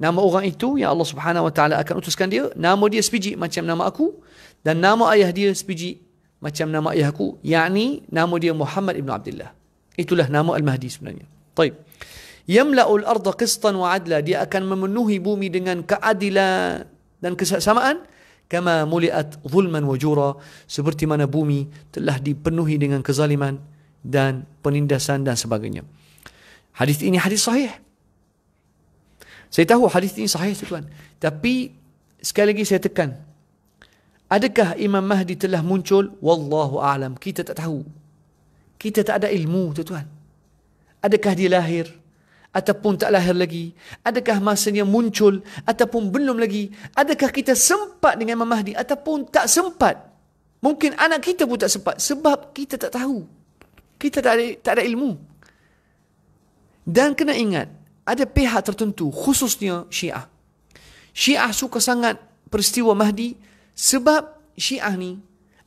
nama orang itu yang Allah Subhanahu Wa Taala akan utuskan dia nama dia sepiji macam nama aku dan nama ayah dia sepiji macam nama ayah aku yakni nama dia Muhammad ibn Abdullah itulah nama al-Mahdi sebenarnya طيب يملأ الأرض قسطا وعدلا dia akan memenuhi bumi dengan keadilan dan kesamaan kama muliat zulman wajura seperti mana bumi telah dipenuhi dengan kezaliman dan penindasan dan sebagainya hadis ini hadis sahih saya tahu hadis ini sahih tuan. Tapi sekali lagi saya tekan. Adakah Imam Mahdi telah muncul? Wallahu a'lam. Kita tak tahu. Kita tak ada ilmu tu tuan. Adakah dia lahir? Ataupun tak lahir lagi? Adakah masanya muncul? Ataupun belum lagi? Adakah kita sempat dengan Imam Mahdi? Ataupun tak sempat? Mungkin anak kita pun tak sempat. Sebab kita tak tahu. Kita tak ada, tak ada ilmu. Dan kena ingat, ada pihak tertentu khususnya Syiah. Syiah suka sangat peristiwa Mahdi sebab Syiah ni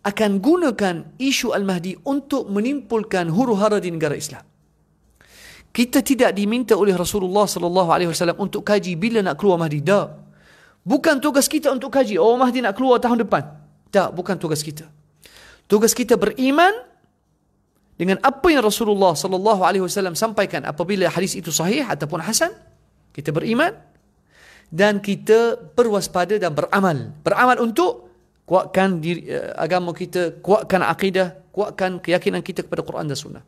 akan gunakan isu Al-Mahdi untuk menimpulkan huru-hara di negara Islam. Kita tidak diminta oleh Rasulullah sallallahu alaihi wasallam untuk kaji bila nak keluar Mahdi. Tak. Bukan tugas kita untuk kaji. Oh Mahdi nak keluar tahun depan. Tak, bukan tugas kita. Tugas kita beriman dengan apa yang Rasulullah sallallahu alaihi wasallam sampaikan apabila hadis itu sahih ataupun hasan kita beriman dan kita berwaspada dan beramal beramal untuk kuatkan diri, eh, agama kita kuatkan akidah kuatkan keyakinan kita kepada Quran dan sunnah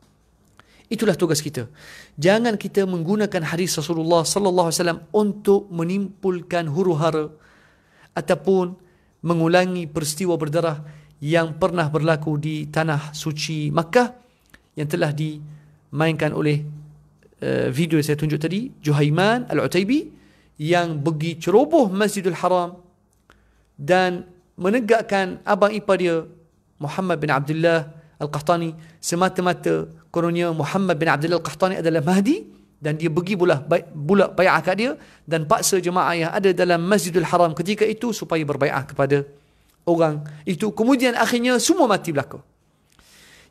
itulah tugas kita jangan kita menggunakan hadis Rasulullah sallallahu alaihi wasallam untuk menimpulkan huru-hara ataupun mengulangi peristiwa berdarah yang pernah berlaku di tanah suci Makkah yang telah dimainkan oleh uh, video yang saya tunjuk tadi Juhaiman Al-Utaibi yang pergi ceroboh Masjidul Haram dan menegakkan abang ipar dia Muhammad bin Abdullah Al-Qahtani semata-mata kononnya Muhammad bin Abdullah Al-Qahtani adalah Mahdi dan dia pergi bulah bulat bayar kat dia dan paksa jemaah yang ada dalam Masjidul Haram ketika itu supaya berbayar kepada orang itu kemudian akhirnya semua mati belakang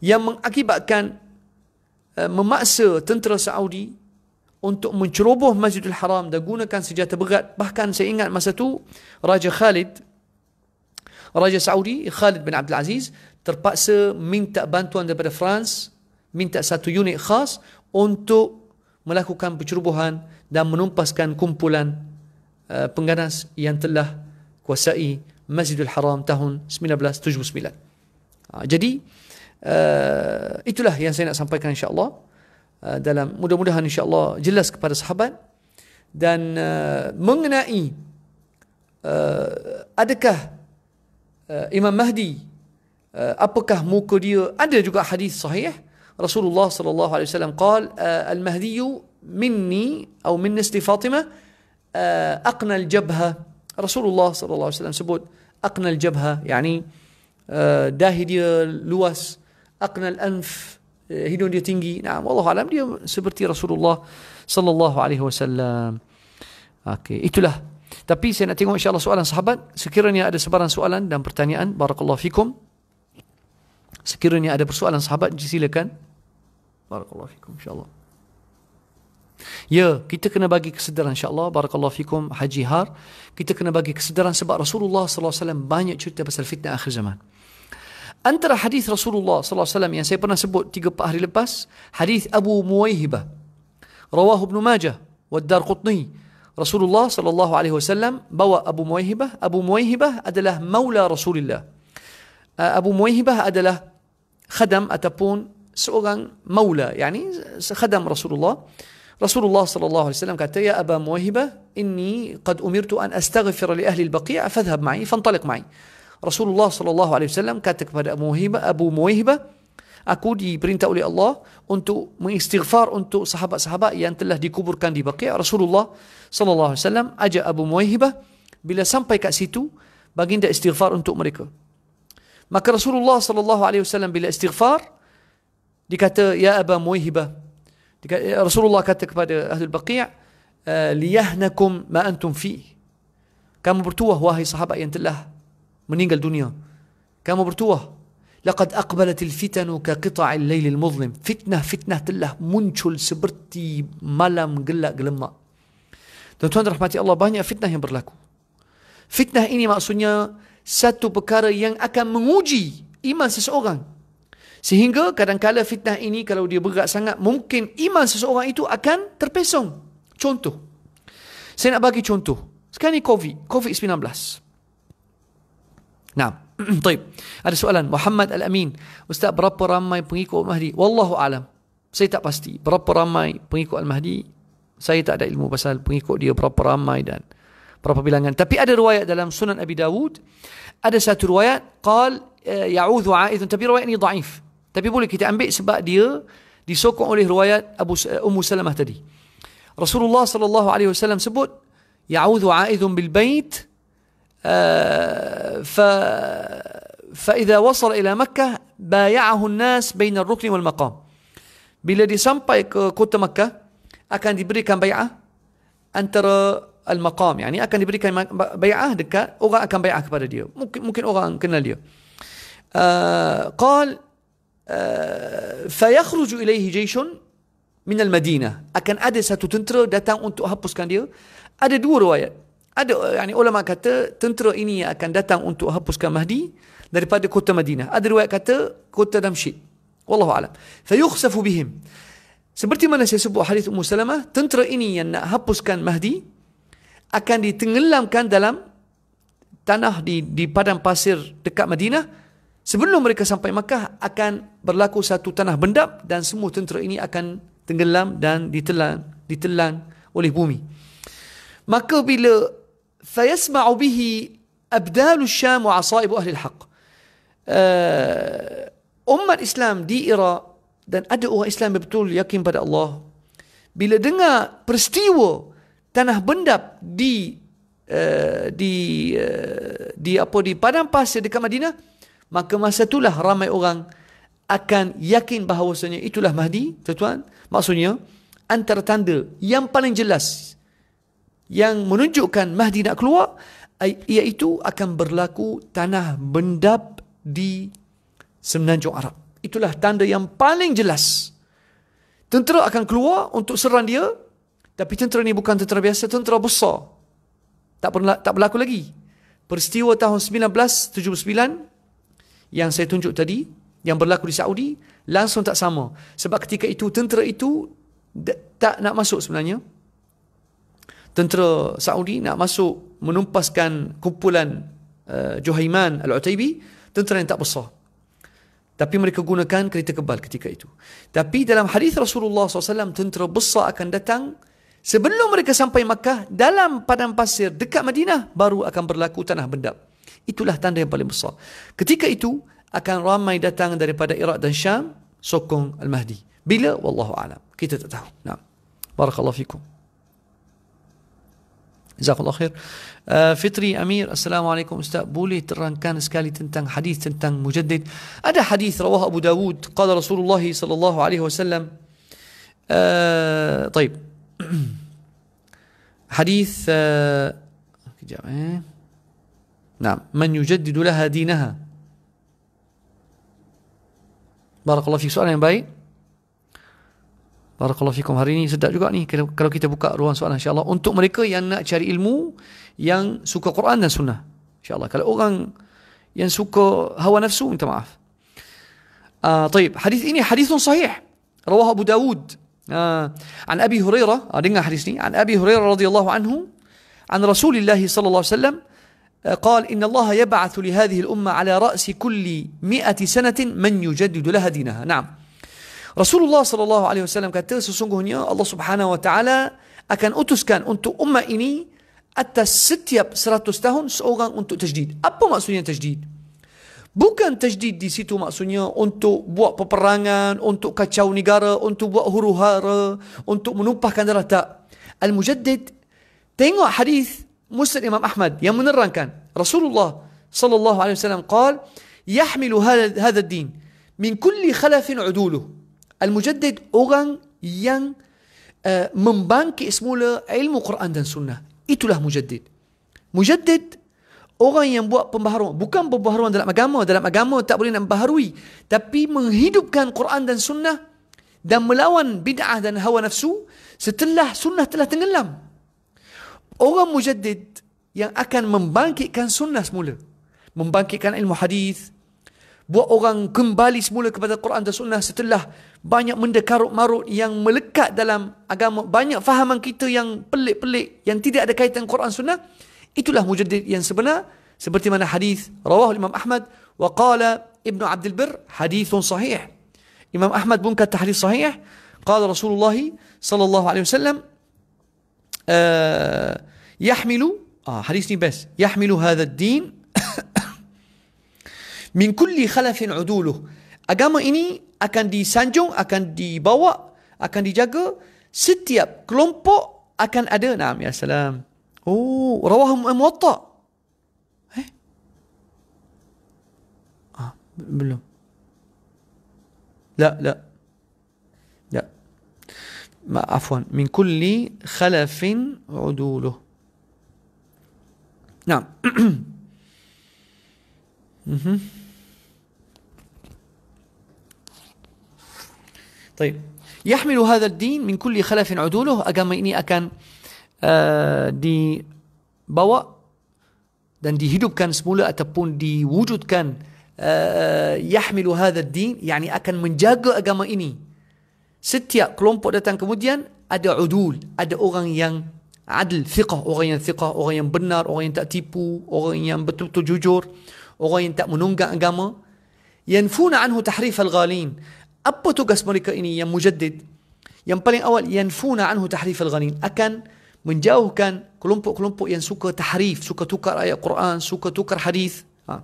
yang mengakibatkan eh, memaksa tentera Saudi untuk menceroboh Masjidil Haram dan gunakan senjata berat. Bahkan saya ingat masa tu Raja Khalid Raja Saudi Khalid bin Abdul Aziz terpaksa minta bantuan daripada France, minta satu unit khas untuk melakukan pencerobohan dan menumpaskan kumpulan uh, pengganas yang telah kuasai Masjidil Haram tahun 1979. Uh, ah, jadi Eh, itulah yang saya nak sampaikan insyaAllah uh, dalam mudah-mudahan insyaAllah jelas kepada sahabat dan uh, mengenai uh, adakah uh, Imam Mahdi uh, apakah muka dia ada juga hadis sahih Rasulullah sallallahu alaihi wasallam qaal uh, al mahdi minni atau min nisli Fatimah uh, aqna al jabha Rasulullah sallallahu alaihi wasallam sebut aqna al jabha yani uh, dahi dia luas uh, أقنى الأنف هدون دي tinggi, نعم والله alam dia سبرتي Rasulullah sallallahu alaihi wasallam. عليه وسلم أوكي Tapi saya nak tengok insyaAllah soalan sahabat Sekiranya ada sebarang soalan dan pertanyaan Barakallahu fikum Sekiranya ada persoalan sahabat Silakan Barakallahu fikum insyaAllah Ya, kita kena bagi kesedaran insya-Allah. Barakallahu fikum Haji Har. Kita kena bagi kesedaran sebab Rasulullah sallallahu alaihi wasallam banyak cerita pasal fitnah akhir zaman. Antara hadis Rasulullah sallallahu alaihi wasallam yang saya pernah sebut 3 4 hari lepas, hadis Abu Muwaihibah. Rawahu Ibn Majah wa Ad-Darqutni. Rasulullah sallallahu alaihi wasallam bawa Abu Muwaihibah. Abu Muwaihibah adalah maula Rasulullah. Abu Muwaihibah adalah khadam ataupun seorang maula, yakni khadam Rasulullah. Rasulullah sallallahu alaihi wasallam kata, "Ya Abu Muwaihibah, inni qad umirtu an astaghfira li ahli al-Baqi' fadhhab ma'i, fantaliq ma'i." Rasulullah sallallahu alaihi wasallam kata kepada Abu Muhibah Abu Muhibah aku diperintah oleh Allah untuk mengistighfar untuk sahabat-sahabat yang telah dikuburkan di Baqi Rasulullah sallallahu alaihi wasallam ajak Abu Muhibah bila sampai kat situ baginda istighfar untuk mereka maka Rasulullah sallallahu alaihi wasallam bila istighfar dikata ya Abu Muhibah Rasulullah kata kepada Ahlul Baqi liyahnakum ma antum fi kamu bertuah wahai sahabat yang telah meninggal dunia. Kamu bertuah. Laqad aqbalat al-fitanu ka qita'i al-layl al-muzlim. Fitnah fitnah telah muncul seperti malam gelap gelma. Dan tuan rahmati Allah banyak fitnah yang berlaku. Fitnah ini maksudnya satu perkara yang akan menguji iman seseorang. Sehingga kadang-kala fitnah ini kalau dia bergerak sangat mungkin iman seseorang itu akan terpesong. Contoh. Saya nak bagi contoh. Sekarang ni COVID. COVID-19. Nah, طيب ada soalan Muhammad Al-Amin Ustaz berapa ramai pengikut Al-Mahdi Wallahu alam saya tak pasti berapa ramai pengikut Al-Mahdi saya tak ada ilmu pasal pengikut dia berapa ramai dan berapa bilangan tapi ada riwayat dalam Sunan Abi Dawud ada satu riwayat qal eh, ya'udhu a'idhun tapi riwayat ni da'if tapi boleh kita ambil sebab dia disokong oleh riwayat Abu Ummu Salamah tadi Rasulullah sallallahu alaihi wasallam sebut ya'udhu a'idhun bil bait ف فإذا وصل إلى مكة بايعه الناس بين الركن والمقام Bila dia sampai ke kota Mekah akan diberikan bai'ah antara al-maqam yani akan diberikan bai'ah dekat orang akan bai'ah kepada dia mungkin mungkin orang kenal dia qal فيخرج إليه جيش من المدينة أكن أدى ساتو تنترو داتان أنتو هبوس كان ديو أدى دور روايات ada ni, ulama kata tentera ini akan datang untuk hapuskan Mahdi daripada kota Madinah. Ada riwayat kata kota Damsyik. Wallahu alam. Fayukhsafu bihim. Seperti mana saya sebut hadis Ummu Salamah, tentera ini yang nak hapuskan Mahdi akan ditenggelamkan dalam tanah di di padang pasir dekat Madinah sebelum mereka sampai Makkah akan berlaku satu tanah bendap dan semua tentera ini akan tenggelam dan ditelan ditelan oleh bumi. Maka bila فيسمع به أبدال الشام وعصائب أهل الحق أمة الإسلام دي إرى dan ada orang Islam betul yakin pada Allah bila dengar peristiwa tanah bendap di uh, di uh, di apa di padang pasir dekat Madinah maka masa itulah ramai orang akan yakin bahawasanya itulah Mahdi tuan-tuan maksudnya antara tanda yang paling jelas yang menunjukkan Mahdi nak keluar iaitu akan berlaku tanah bendap di semenanjung Arab. Itulah tanda yang paling jelas. Tentera akan keluar untuk serang dia tapi tentera ni bukan tentera biasa, tentera besar. Tak pernah tak berlaku lagi. Peristiwa tahun 1979 yang saya tunjuk tadi yang berlaku di Saudi langsung tak sama sebab ketika itu tentera itu tak nak masuk sebenarnya tentera Saudi nak masuk menumpaskan kumpulan uh, eh, Juhaiman Al-Utaibi tentera yang tak besar tapi mereka gunakan kereta kebal ketika itu tapi dalam hadis Rasulullah SAW tentera besar akan datang sebelum mereka sampai Makkah dalam padang pasir dekat Madinah baru akan berlaku tanah bendap itulah tanda yang paling besar ketika itu akan ramai datang daripada Iraq dan Syam sokong Al-Mahdi bila? Alam. kita tak tahu nah. Barakallahu fikum جزاك الله خير آه فطري أمير السلام عليكم بولي تران كان سكالي تنتن حديث تنتن مجدد هذا حديث رواه أبو داود قال رسول الله صلى الله عليه وسلم آه طيب حديث آه إيه؟ نعم من يجدد لها دينها بارك الله فيك سؤال باي يعني Barakallahu fikum hari ini sedap juga ni kalau kita buka ruang soalan insyaallah untuk mereka yang nak cari ilmu yang suka Quran dan sunnah insyaallah kalau orang yang suka hawa nafsu minta maaf ah uh, طيب hadis ini hadis sahih rawahu Abu Dawud uh, an Abi Hurairah uh, dengar hadis ni an Abi Hurairah radhiyallahu anhu an Rasulullah sallallahu alaihi wasallam قال إن الله يبعث لهذه الأمة على رأس كل مئة سنة من يجدد لها دينها نعم Rasulullah sallallahu alaihi wasallam kata sesungguhnya Allah Subhanahu wa taala akan utuskan untuk umat ini atas setiap 100 tahun seorang untuk tajdid. Apa maksudnya tajdid? Bukan tajdid di situ maksudnya untuk buat peperangan, untuk kacau negara, untuk buat huru hara, untuk menumpahkan darah tak. Al-Mujaddid tengok hadis Muslim Imam Ahmad yang menerangkan Rasulullah sallallahu alaihi wasallam qala yahmilu hadha ad-din min kulli khalafin 'uduluhu Al-Mujaddid orang yang uh, membangkit semula ilmu Quran dan Sunnah. Itulah Mujaddid. Mujaddid orang yang buat pembaharuan. Bukan pembaharuan dalam agama. Dalam agama tak boleh nak membaharui. Tapi menghidupkan Quran dan Sunnah dan melawan bid'ah dan hawa nafsu setelah Sunnah telah tenggelam. Orang Mujaddid yang akan membangkitkan Sunnah semula. Membangkitkan ilmu hadis, buat orang kembali semula kepada Quran dan Sunnah setelah banyak benda karut-marut yang melekat dalam agama, banyak fahaman kita yang pelik-pelik yang tidak ada kaitan Quran Sunnah, itulah mujaddid yang sebenar seperti mana hadis rawah Imam Ahmad wa qala Ibnu Abdul Bir hadithun sahih. Imam Ahmad pun kata hadis sahih, qala Rasulullah sallallahu alaihi wasallam ah, yahmilu ah hadis ni best yahmilu hadha ad-din min kulli khalafin uduluh. Agama ini akan disanjung, akan dibawa, akan dijaga. Setiap kelompok akan ada. Naam ya salam. Oh, rawah muwatta. Eh? Ah, belum. لا لا لا ما عفوا من كل خلف عدوله نعم طيب يحمل هذا الدين من كل خلف عدوله أقام إني أكان دي بوا dan dihidupkan semula ataupun diwujudkan uh, yahmilu hadha ad-din yani akan menjaga agama ini setiap kelompok datang kemudian ada udul ada orang yang adil thiqah orang yang thiqah orang yang benar orang yang tak tipu orang yang betul-betul jujur orang yang tak menunggang agama yanfuna anhu tahrif al-ghalin apa tugas mereka ini yang mujaddid yang paling awal yanfuna anhu tahrif al-ghanim akan menjauhkan kelompok-kelompok yang suka tahrif suka tukar ayat Quran suka tukar hadis ha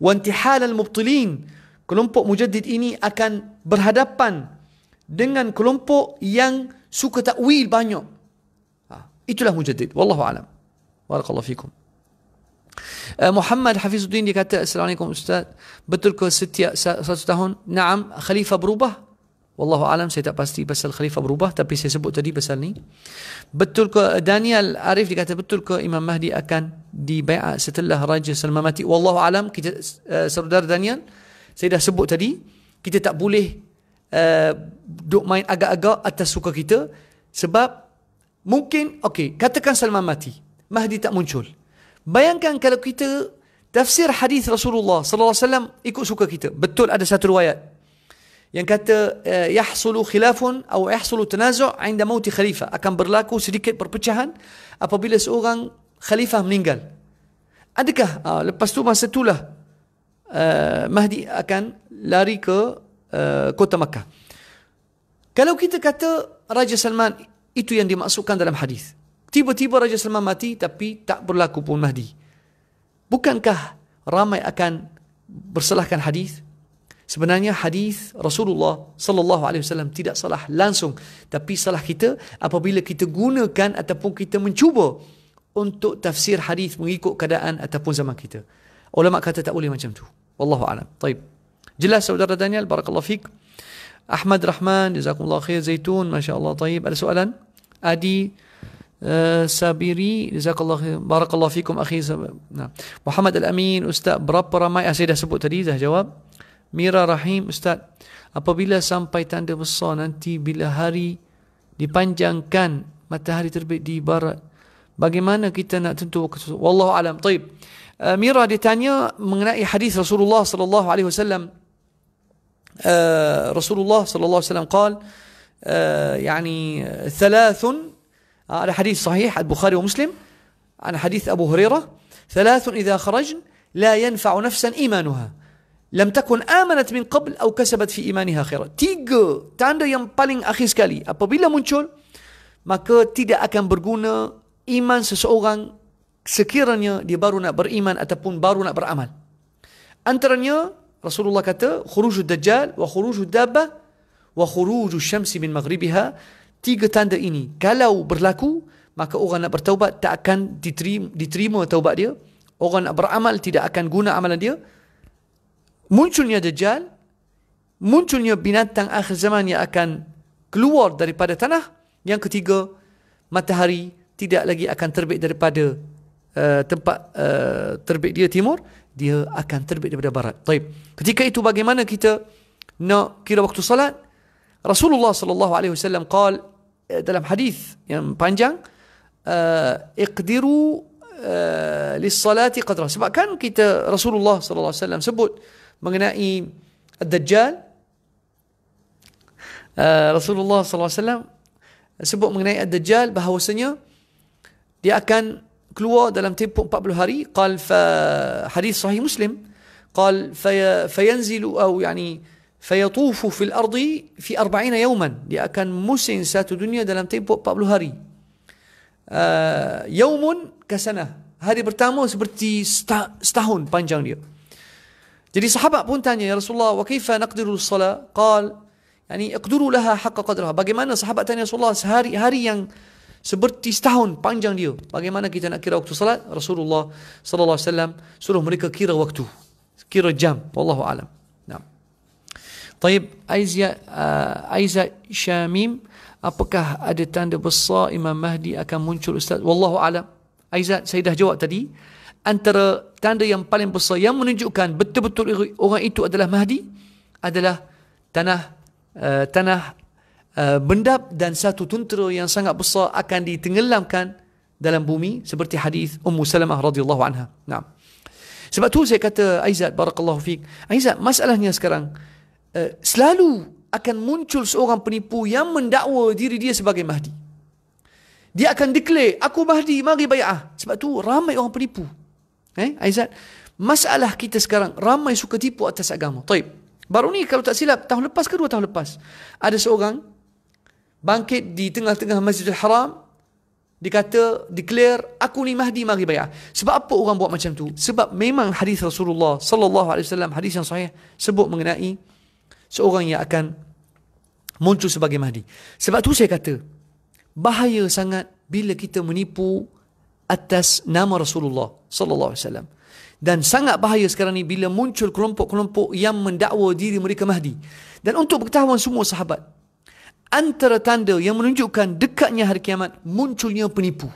wa intihal al-mubtilin kelompok mujaddid ini akan berhadapan dengan kelompok yang suka takwil banyak ha itulah mujaddid wallahu alam barakallahu fikum Eh, Muhammad Hafizuddin dia kata Assalamualaikum Ustaz Betul ke setiap satu tahun Naam khalifah berubah Wallahu alam saya tak pasti pasal khalifah berubah Tapi saya sebut tadi pasal ni Betul ke eh, Daniel Arif dia kata Betul ke Imam Mahdi akan dibayar setelah Raja Salman mati Wallahu alam kita eh, saudara Daniel Saya dah sebut tadi Kita tak boleh uh, Duk main agak-agak atas suka kita Sebab Mungkin, okey, katakan Salman mati. Mahdi tak muncul. Bayangkan kalau kita tafsir hadis Rasulullah sallallahu alaihi wasallam ikut suka kita. Betul ada satu riwayat yang kata eh, yahsulu khilafun atau yahsulu tanazu' inda maut khalifah akan berlaku sedikit perpecahan apabila seorang khalifah meninggal. Adakah uh, lepas tu masa itulah uh, Mahdi akan lari ke uh, kota Makkah. Kalau kita kata Raja Salman itu yang dimaksudkan dalam hadis. Tiba-tiba Raja Salman mati tapi tak berlaku pun Mahdi. Bukankah ramai akan bersalahkan hadis? Sebenarnya hadis Rasulullah sallallahu alaihi wasallam tidak salah langsung tapi salah kita apabila kita gunakan ataupun kita mencuba untuk tafsir hadis mengikut keadaan ataupun zaman kita. Ulama kata tak boleh macam tu. Wallahu alam. Baik. Jelas saudara Daniel barakallahu fik. Ahmad Rahman jazakumullah khair Zaitun masya-Allah. Baik, ada soalan? Adi Eh, Sabiri Jazakallah Barakallah fikum akhi nah. Muhammad Al-Amin Ustaz berapa ramai ah, Saya dah sebut tadi Dah jawab Mira Rahim Ustaz Apabila sampai tanda besar nanti Bila hari dipanjangkan Matahari terbit di barat Bagaimana kita nak tentu Wallahu alam Taib uh, Mira ditanya mengenai hadis Rasulullah sallallahu alaihi wasallam eh, Rasulullah sallallahu alaihi wasallam qal uh, yani thalathun هذا حديث صحيح البخاري ومسلم عن حديث أبو هريرة ثلاث إذا خرجن لا ينفع نفسا إيمانها لم takun amanat min qabl atau kasabat fi imaniha khairan. Tiga tanda yang paling akhir sekali apabila muncul maka tidak akan berguna iman seseorang sekiranya dia baru nak beriman ataupun baru nak beramal. Antaranya Rasulullah kata khurujud dajjal wa khurujud dabbah wa khurujus syamsi min maghribiha tiga tanda ini kalau berlaku maka orang nak bertaubat tak akan diterima, diterima taubat dia orang nak beramal tidak akan guna amalan dia munculnya dajjal munculnya binatang akhir zaman yang akan keluar daripada tanah yang ketiga matahari tidak lagi akan terbit daripada uh, tempat uh, terbit dia timur dia akan terbit daripada barat طيب ketika itu bagaimana kita nak kira waktu salat? Rasulullah sallallahu alaihi wasallam qala Eh, dalam hadis yang panjang uh, iqdiru uh, eh, li salati qadra sebab kan kita Rasulullah sallallahu alaihi wasallam sebut mengenai ad-dajjal uh, Rasulullah sallallahu alaihi wasallam sebut mengenai ad-dajjal bahawasanya dia akan keluar dalam tempoh 40 hari qal fa hadis sahih muslim qal fa fayanzilu au yani فيطوف في الأرض في 40 يوما dia akan musim satu dunia dalam tempoh 40 hari uh, yaumun kasana hari pertama seperti setahun panjang dia jadi sahabat pun tanya ya Rasulullah wa kaifa naqdiru salat qal yani iqduru laha haqqa qadraha bagaimana sahabat tanya Rasulullah sehari hari yang seperti setahun panjang dia bagaimana kita nak kira waktu salat Rasulullah sallallahu alaihi wasallam suruh mereka kira waktu kira jam wallahu alam طيب أيزا أيزا syamim. apakah ada tanda besar Imam Mahdi akan muncul Ustaz Wallahu alam Aiza saya dah jawab tadi antara tanda yang paling besar yang menunjukkan betul-betul orang itu adalah Mahdi adalah tanah uh, tanah mendap uh, dan satu tentera yang sangat besar akan ditenggelamkan dalam bumi seperti hadis Ummu Salamah radhiyallahu anha. Naam. Sebab tu saya kata Aizat barakallahu fik. Aizat masalahnya sekarang uh, Eh, selalu akan muncul seorang penipu yang mendakwa diri dia sebagai Mahdi. Dia akan declare, aku Mahdi, mari bayar. Ah, sebab tu ramai orang penipu. Eh, Aizat, masalah kita sekarang, ramai suka tipu atas agama. Taib. Baru ni kalau tak silap, tahun lepas ke dua tahun lepas. Ada seorang bangkit di tengah-tengah Masjidil Haram. Dikata, declare, aku ni Mahdi, mari bayar. Sebab apa orang buat macam tu? Sebab memang hadis Rasulullah Sallallahu Alaihi Wasallam hadis yang sahih, sebut mengenai seorang yang akan muncul sebagai mahdi. Sebab tu saya kata bahaya sangat bila kita menipu atas nama Rasulullah sallallahu alaihi wasallam. Dan sangat bahaya sekarang ni bila muncul kelompok-kelompok yang mendakwa diri mereka mahdi. Dan untuk pengetahuan semua sahabat, antara tanda yang menunjukkan dekatnya hari kiamat munculnya penipu.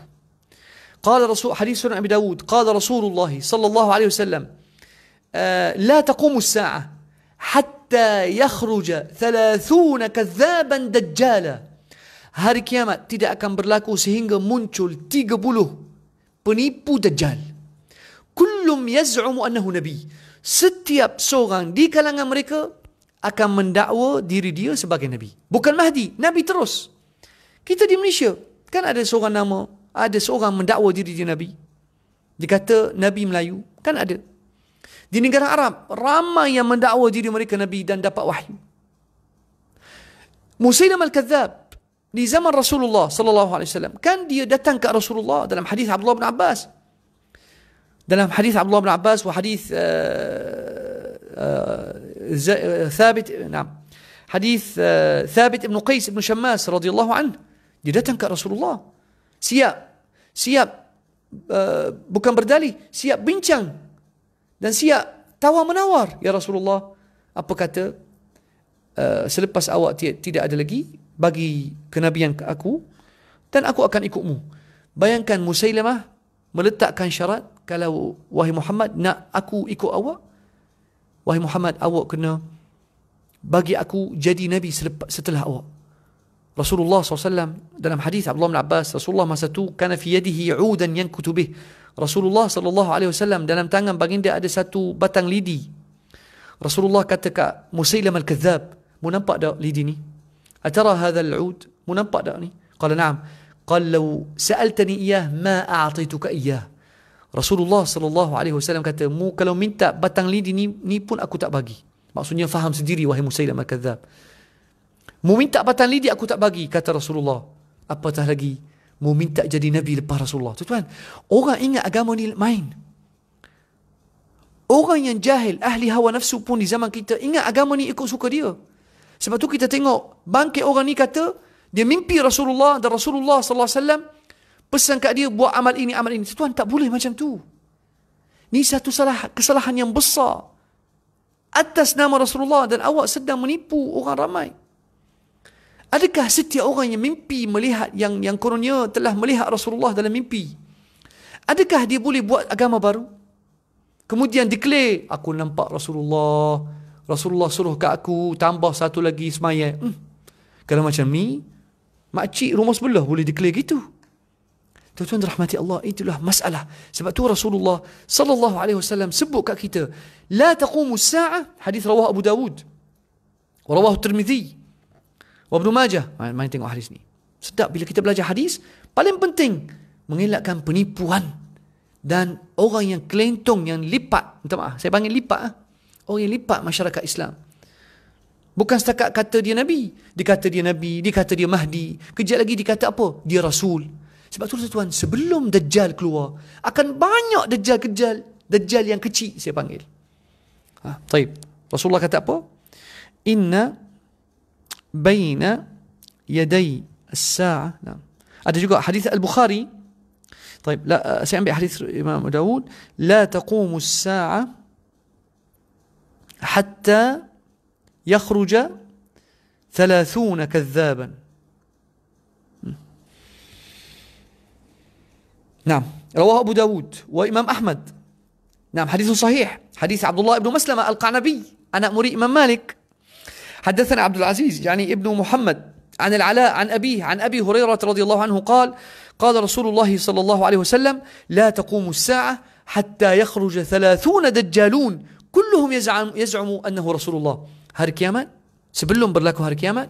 Qala Rasul hadis Sunan Abi Dawud, qala Rasulullah sallallahu alaihi wasallam, eh, la taqumu as-sa'ah يخرج ثلاثون كذابا دجالا hari kiamat tidak akan berlaku sehingga muncul 30 penipu dajjal kullum yaz'umu annahu nabi setiap seorang di kalangan mereka akan mendakwa diri dia sebagai nabi bukan mahdi nabi terus kita di Malaysia kan ada seorang nama ada seorang mendakwa diri dia nabi dia kata nabi Melayu kan ada di negara Arab, ramai yang mendakwa diri mereka Nabi dan dapat wahyu. Musaylam al-Kadzab di zaman Rasulullah sallallahu alaihi wasallam kan dia datang ke Rasulullah dalam hadis Abdullah bin Abbas dalam hadis Abdullah bin Abbas wa hadis eh, eh, eh, thabit, uh, ثابت نعم حديث ثابت ابن قيس ابن شماس رضي الله عنه جدتك رسول الله bukan berdali siap bincang dan siap tawar menawar ya Rasulullah apa kata uh, selepas awak t- tidak ada lagi bagi kenabian ke aku dan aku akan ikutmu bayangkan Musailamah meletakkan syarat kalau wahai Muhammad nak aku ikut awak wahai Muhammad awak kena bagi aku jadi nabi selepas setelah awak Rasulullah SAW dalam hadis Abdullah bin Abbas Rasulullah masa tu kana fi yadihi 'udan yankutu bih Rasulullah sallallahu alaihi wasallam dalam tangan baginda ada satu batang lidi. Rasulullah kata kat Musailamah al-Kadzab, "Mu nampak dak lidi ni? Atara hadha al-ud? Mu nampak dak ni?" Qala na'am. Qala law sa'altani iyah ma a'tituka iyah. Rasulullah sallallahu alaihi wasallam kata, "Mu kalau minta batang lidi ni ni pun aku tak bagi." Maksudnya faham sendiri wahai Musailamah al-Kadzab. "Mu minta batang lidi aku tak bagi," kata Rasulullah. Apatah lagi mau minta jadi Nabi lepas Rasulullah. Tuan-tuan, orang ingat agama ni main. Orang yang jahil, ahli hawa nafsu pun di zaman kita, ingat agama ni ikut suka dia. Sebab tu kita tengok, bangkit orang ni kata, dia mimpi Rasulullah dan Rasulullah sallallahu alaihi wasallam pesan kat dia buat amal ini amal ini. Tuan tak boleh macam tu. Ni satu salah kesalahan yang besar. Atas nama Rasulullah dan awak sedang menipu orang ramai. Adakah setiap orang yang mimpi melihat yang yang kononnya telah melihat Rasulullah dalam mimpi? Adakah dia boleh buat agama baru? Kemudian declare, aku nampak Rasulullah. Rasulullah suruh ke aku tambah satu lagi semayat. Hmm. Kalau macam ni, makcik rumah sebelah boleh declare gitu. Tuan-tuan rahmati Allah, itulah masalah. Sebab tu Rasulullah sallallahu alaihi wasallam sebut kat kita, la taqumu sa'ah hadis rawah Abu Dawud. Rawah Tirmizi. Wabnu Majah. Mari tengok hadis ni. Sedap bila kita belajar hadis, paling penting mengelakkan penipuan dan orang yang kelentong, yang lipat. Minta maaf, saya panggil lipat. Ah. Orang yang lipat masyarakat Islam. Bukan setakat kata dia Nabi. Dia kata dia Nabi, dia kata dia Mahdi. Kejap lagi dia kata apa? Dia Rasul. Sebab tu tuan, sebelum Dajjal keluar, akan banyak Dajjal-Kejjal. Dajjal yang kecil saya panggil. Ha, taib. Rasulullah kata apa? Inna بين يدي الساعة نعم هذا juga حديث البخاري طيب لا سيأتي حديث الإمام داود لا تقوم الساعة حتى يخرج ثلاثون كذابا نعم رواه أبو داود وإمام أحمد نعم حديث صحيح حديث عبد الله بن مسلمة القعنبي أنا أمري إمام مالك حدثنا عبد العزيز يعني ابن محمد عن العلاء عن ابيه عن ابي هريره رضي الله عنه قال قال رسول الله صلى الله عليه وسلم لا تقوم الساعه حتى يخرج ثلاثون دجالون كلهم يزعم يزعم انه رسول الله هر كيامان سبلهم برلاكو هر كيامان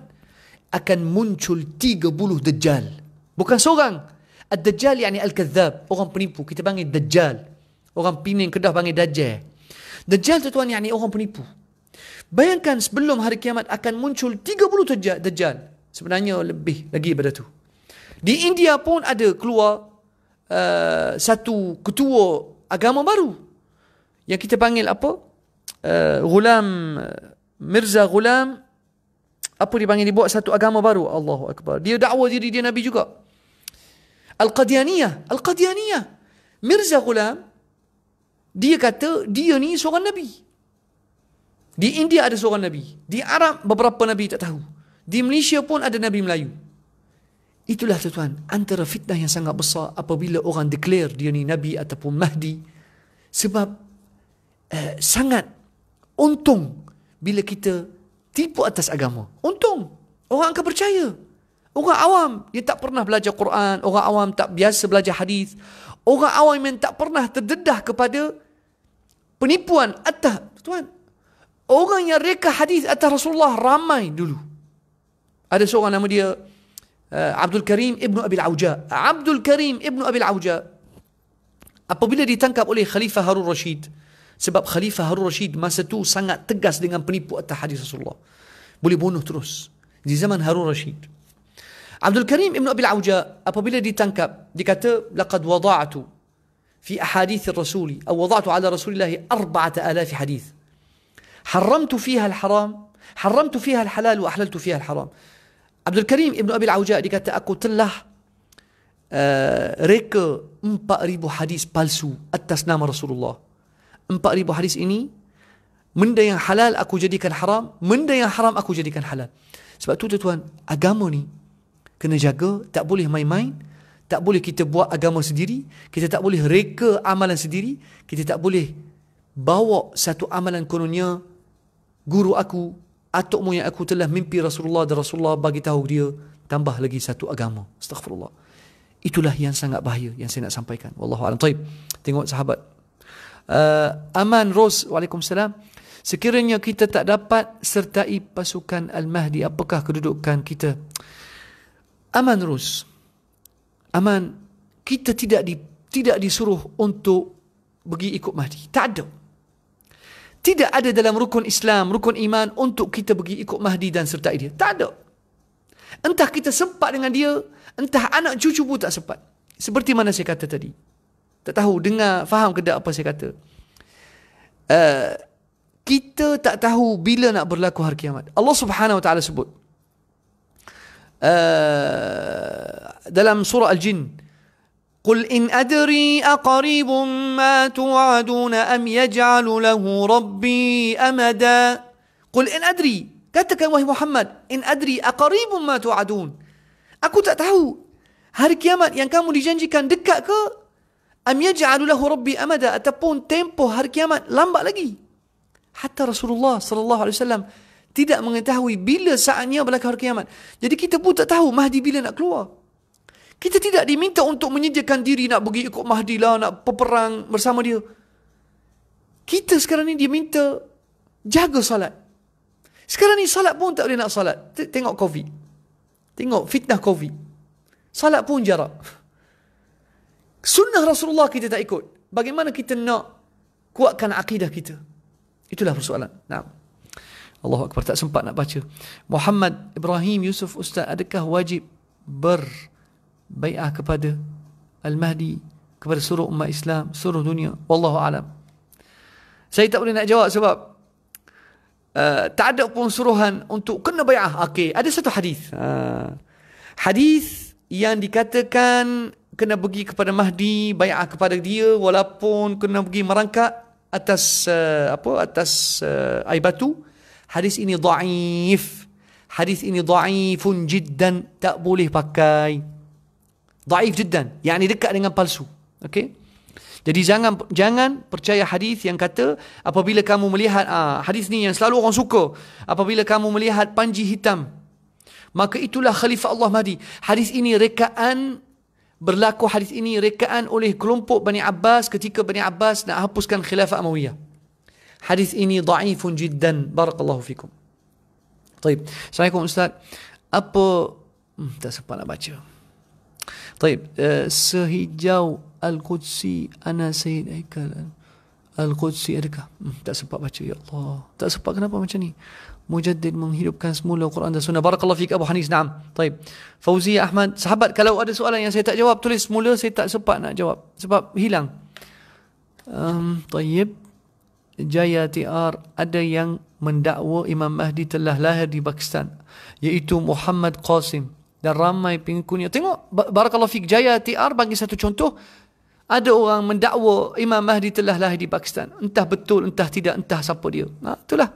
اكن منشل تيغ بولو دجال بوكان سوغان الدجال يعني الكذاب اوغان بنيبو كتبان الدجال اوغان بينين كده بان دجال دجال تتوان يعني اوغان بنيبو Bayangkan sebelum hari kiamat akan muncul 30 dajjal. Sebenarnya lebih lagi daripada itu. Di India pun ada keluar uh, satu ketua agama baru. Yang kita panggil apa? Uh, Ghulam uh, Mirza Ghulam apa dia panggil dia buat satu agama baru Allahu Akbar dia dakwa diri dia Nabi juga Al-Qadiyaniyah Al-Qadiyaniyah Mirza Ghulam dia kata dia ni seorang Nabi di India ada seorang Nabi. Di Arab beberapa Nabi tak tahu. Di Malaysia pun ada Nabi Melayu. Itulah tuan-tuan antara fitnah yang sangat besar apabila orang declare dia ni Nabi ataupun Mahdi. Sebab eh, sangat untung bila kita tipu atas agama. Untung. Orang akan percaya. Orang awam yang tak pernah belajar Quran. Orang awam tak biasa belajar hadis. Orang awam yang tak pernah terdedah kepada penipuan atas. Tuan, Orang yang reka hadis atas Rasulullah ramai dulu. Ada seorang nama dia uh, Abdul Karim Ibn Abil Auja. Abdul Karim Ibn Abil Auja. Apabila ditangkap oleh Khalifah Harun Rashid. Sebab Khalifah Harun Rashid masa tu sangat tegas dengan penipu atas hadis Rasulullah. Boleh bunuh terus. Di zaman Harun Rashid. Abdul Karim Ibn Abil Auja apabila ditangkap Dia kata, laqad wada'atu fi ahadithi rasuli atau wada'tu ala rasulillahi 4000 hadis حرمت فيها الحرام حرمت فيها الحلال وأحللت فيها الحرام عبد الكريم ابن أبي العوجاء اللي قالت أكو تلا آه ريك أمبا ريبو حديث بالسو التسنام رسول الله أمبا ريبو حديث إني من دا حلال أكو جديك الحرام من دا حرام أكو جديك الحلال سبق توتت وان أقاموني كنا جاقا تقبوليه ماي ماي tak boleh kita buat agama sendiri, kita tak boleh reka amalan sendiri, kita tak boleh bawa satu amalan kononnya guru aku mu yang aku telah mimpi Rasulullah dan Rasulullah bagi tahu dia tambah lagi satu agama astagfirullah itulah yang sangat bahaya yang saya nak sampaikan wallahu alam taib tengok sahabat uh, aman ros waalaikumsalam sekiranya kita tak dapat sertai pasukan al mahdi apakah kedudukan kita aman ros aman kita tidak di tidak disuruh untuk pergi ikut mahdi tak ada tidak ada dalam rukun Islam, rukun iman untuk kita pergi ikut Mahdi dan serta dia. Tak ada. Entah kita sempat dengan dia, entah anak cucu pun tak sempat. Seperti mana saya kata tadi. Tak tahu, dengar, faham ke tak apa saya kata. Uh, kita tak tahu bila nak berlaku hari kiamat. Allah subhanahu wa ta'ala sebut. Uh, dalam surah Al-Jinn. قل إن أدري أقريب ما توعدون أم يجعل له ربي أمدا قل إن أدري كتك وهي محمد إن أدري أقريب ما توعدون أكو تأتهو hari kiamat yang kamu dijanjikan dekat ke? Am yaj'alu lahu rabbi amada ataupun tempoh hari kiamat lambat lagi. Hatta Rasulullah sallallahu alaihi wasallam tidak mengetahui bila saatnya berlaku hari kiamat. Jadi kita pun tak tahu Mahdi bila nak keluar. Kita tidak diminta untuk menyediakan diri nak pergi ikut Mahdi lah, nak peperang bersama dia. Kita sekarang ni diminta jaga salat. Sekarang ni salat pun tak boleh nak salat. Tengok COVID. Tengok fitnah COVID. Salat pun jarak. Sunnah Rasulullah kita tak ikut. Bagaimana kita nak kuatkan akidah kita? Itulah persoalan. Nah. Allah Akbar tak sempat nak baca. Muhammad Ibrahim Yusuf Ustaz adakah wajib ber bai'ah kepada Al-Mahdi kepada seluruh umat Islam, seluruh dunia. Wallahu alam. Saya tak boleh nak jawab sebab uh, tak ada pun suruhan untuk kena bai'ah. okay. ada satu hadis. Uh, hadis yang dikatakan kena pergi kepada Mahdi, bai'ah kepada dia walaupun kena pergi merangkak atas uh, apa atas uh, eh, air batu. Hadis ini dhaif. Hadis ini dhaifun jiddan tak boleh pakai. Daif jiddan. Yang yani dekat dengan palsu. Okay? Jadi jangan jangan percaya hadis yang kata apabila kamu melihat ah, hadis ni yang selalu orang suka apabila kamu melihat panji hitam maka itulah khalifah Allah Mahdi. Hadis ini rekaan berlaku hadis ini rekaan oleh kelompok Bani Abbas ketika Bani Abbas nak hapuskan khilafah Amawiyah. Hadis ini dhaifun jiddan. Barakallahu fikum. Baik. Assalamualaikum ustaz. Apa hmm, tak sempat nak baca. طيب eh, sehijau Al-Qudsi Ana Sayyid Aikal Al-Qudsi adakah hmm, Tak sempat baca Ya Allah Tak sempat kenapa macam ni Mujaddid menghidupkan semula Quran dan Sunnah Barakallah fiqh Abu Hanis Naam Taib Fauzi Ahmad Sahabat kalau ada soalan yang saya tak jawab Tulis semula saya tak sempat nak jawab Sebab hilang um, Taib Jaya TR Ada yang mendakwa Imam Mahdi telah lahir di Pakistan Iaitu Muhammad Qasim dan ramai pengikutnya. Tengok Barakallahu Fik Jaya TR bagi satu contoh. Ada orang mendakwa Imam Mahdi telah lahir di Pakistan. Entah betul, entah tidak, entah siapa dia. Ha, itulah.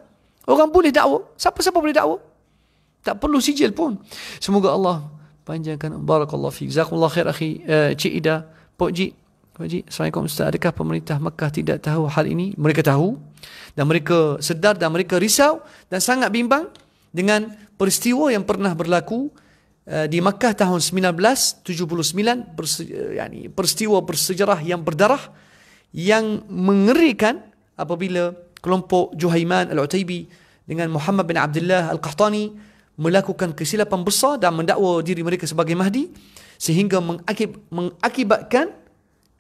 Orang boleh dakwa. Siapa-siapa boleh dakwa. Tak perlu sijil pun. Semoga Allah panjangkan. Barakallahu Fik. Zakumullah khair, akhi. Uh, Cik Ida. Pak Cik. Pak Cik. Assalamualaikum Ustaz. Adakah pemerintah Mekah tidak tahu hal ini? Mereka tahu. Dan mereka sedar dan mereka risau. Dan sangat bimbang. Dengan peristiwa yang pernah berlaku. Dan Eh, di Makkah tahun 1979 pers- eh, yani peristiwa bersejarah yang berdarah yang mengerikan apabila kelompok Juhaiman Al-Utaibi dengan Muhammad bin Abdullah Al-Qahtani melakukan kesilapan besar dan mendakwa diri mereka sebagai Mahdi sehingga mengakib- mengakibatkan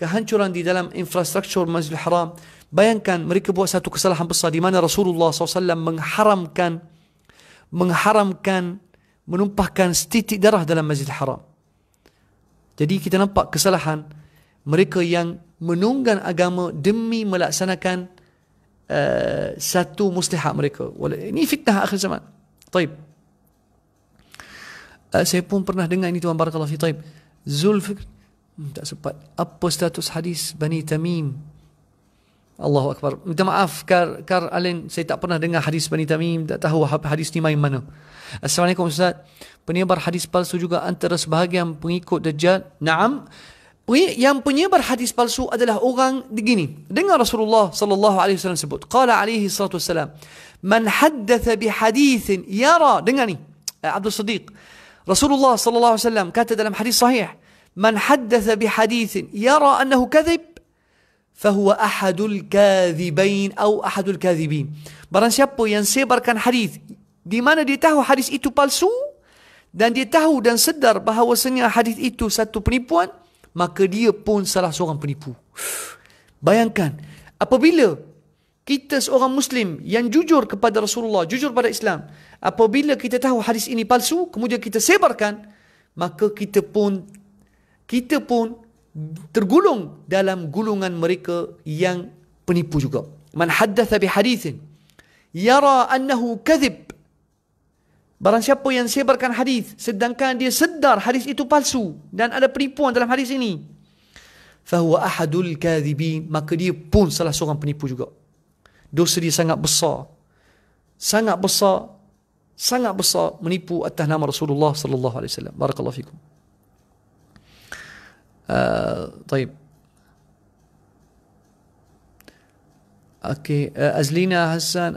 kehancuran di dalam infrastruktur Masjidil Haram. Bayangkan mereka buat satu kesalahan besar di mana Rasulullah SAW mengharamkan mengharamkan menumpahkan setitik darah dalam Masjid Haram. Jadi kita nampak kesalahan mereka yang menunggang agama demi melaksanakan uh, satu muslihat mereka. Ini fitnah akhir zaman. Taib. Uh, saya pun pernah dengar ini Tuan Barakallahu Fi Taib. Zulfikr. Hmm, tak sempat. Apa status hadis Bani Tamim Allahu Akbar. Minta maaf, Kar, Kar Alin, saya tak pernah dengar hadis Bani Tamim, tak tahu hadis ni main mana. Assalamualaikum Ustaz. Penyebar hadis palsu juga antara sebahagian pengikut Dajjal. Naam. Yang penyebar hadis palsu adalah orang begini. Dengar Rasulullah sallallahu alaihi wasallam sebut. Qala alaihi salatu wasallam, "Man haddatha bi hadithin yara." Dengar ni. Eh, Abdul Siddiq. Rasulullah sallallahu alaihi wasallam kata dalam hadis sahih, "Man haddatha bi hadithin yara annahu kadhib, فهو أحد الكاذبين أو أحد الكاذبين برن سيابو ينسيبر كان حديث دي مانا دي تهو حديث إتو بالسو دان دي تهو دان سدر بهو سنيا حديث إتو ساتو بنيبوان ما كدية بون سلا سوغن بنيبو بيان كان أبابيلا kita seorang Muslim yang jujur kepada Rasulullah, jujur pada Islam. Apabila kita tahu hadis ini palsu, kemudian kita sebarkan, maka kita pun kita pun tergulung dalam gulungan mereka yang penipu juga. Man haddatha bi hadithin yara annahu kadhib. Barang siapa yang sebarkan hadis sedangkan dia sedar hadis itu palsu dan ada penipuan dalam hadis ini. Fahuwa ahadul kadhibi, maka dia pun salah seorang penipu juga. Dosa dia sangat besar. Sangat besar. Sangat besar menipu atas nama Rasulullah sallallahu alaihi wasallam. Barakallahu fikum. طيب اوكي ازلينا حسان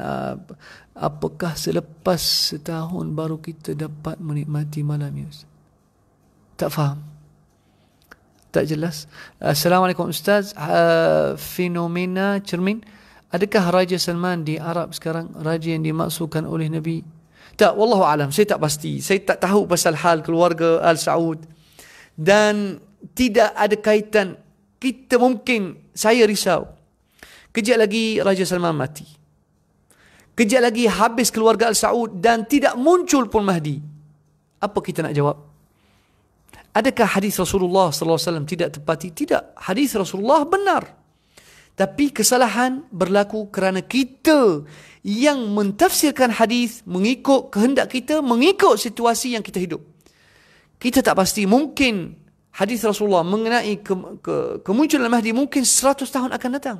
apakah selepas setahun baru kita dapat menikmati malam Yus tak faham tak jelas assalamualaikum ustaz uh, fenomena cermin adakah raja salman di arab sekarang raja yang dimaksudkan oleh nabi tak wallahu alam saya tak pasti saya tak tahu pasal hal keluarga al saud dan tidak ada kaitan kita mungkin saya risau kejap lagi raja Salman mati kejap lagi habis keluarga Al Saud dan tidak muncul pun Mahdi apa kita nak jawab adakah hadis Rasulullah sallallahu alaihi wasallam tidak tepati tidak hadis Rasulullah benar tapi kesalahan berlaku kerana kita yang mentafsirkan hadis mengikut kehendak kita mengikut situasi yang kita hidup kita tak pasti mungkin hadis Rasulullah mengenai ke, ke, kemunculan Mahdi mungkin 100 tahun akan datang.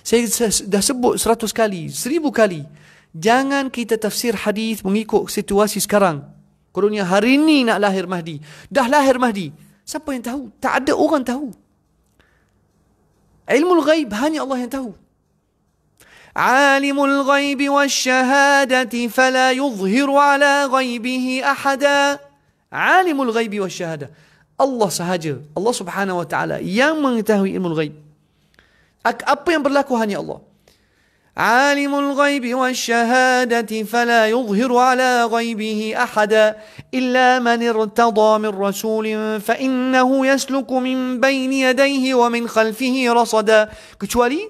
Saya dah sebut 100 kali, 1000 kali. Jangan kita tafsir hadis mengikut situasi sekarang. Kononnya hari ini nak lahir Mahdi. Dah lahir Mahdi. Siapa yang tahu? Tak ada orang tahu. Ilmu ghaib hanya Allah yang tahu. عالم الغيب والشهادة فلا يظهر على غيبه أحدا عالم الغيب والشهادة Allah sahaja. Allah subhanahu wa ta'ala yang mengetahui ilmu ghaib. Apa yang berlaku hanya Allah. Alimul ghaibi wa syahadati fala yuzhiru ala ghaibihi ahada illa man irtada min rasulin fa innahu yasluku min bayni yadayhi wa min khalfihi rasada. Kecuali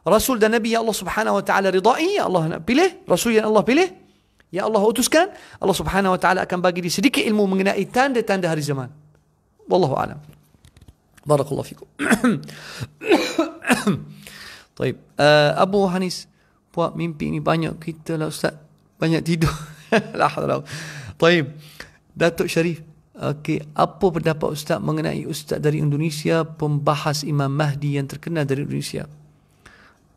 Rasul dan Nabi Allah subhanahu wa ta'ala ridai, ya Allah pilih, Rasul yang Allah pilih, Ya Allah utuskan Allah Subhanahu wa taala akan bagi dia sedikit ilmu mengenai tanda-tanda hari zaman. والله اعلم بارك الله فيكم طيب ابو هانيس بوا ميمبي اني بانيو كيت لا استاذ بانيو تيدو لا حول طيب داتو شريف Okey, apa pendapat ustaz mengenai ustaz dari Indonesia pembahas Imam Mahdi yang terkenal dari Indonesia?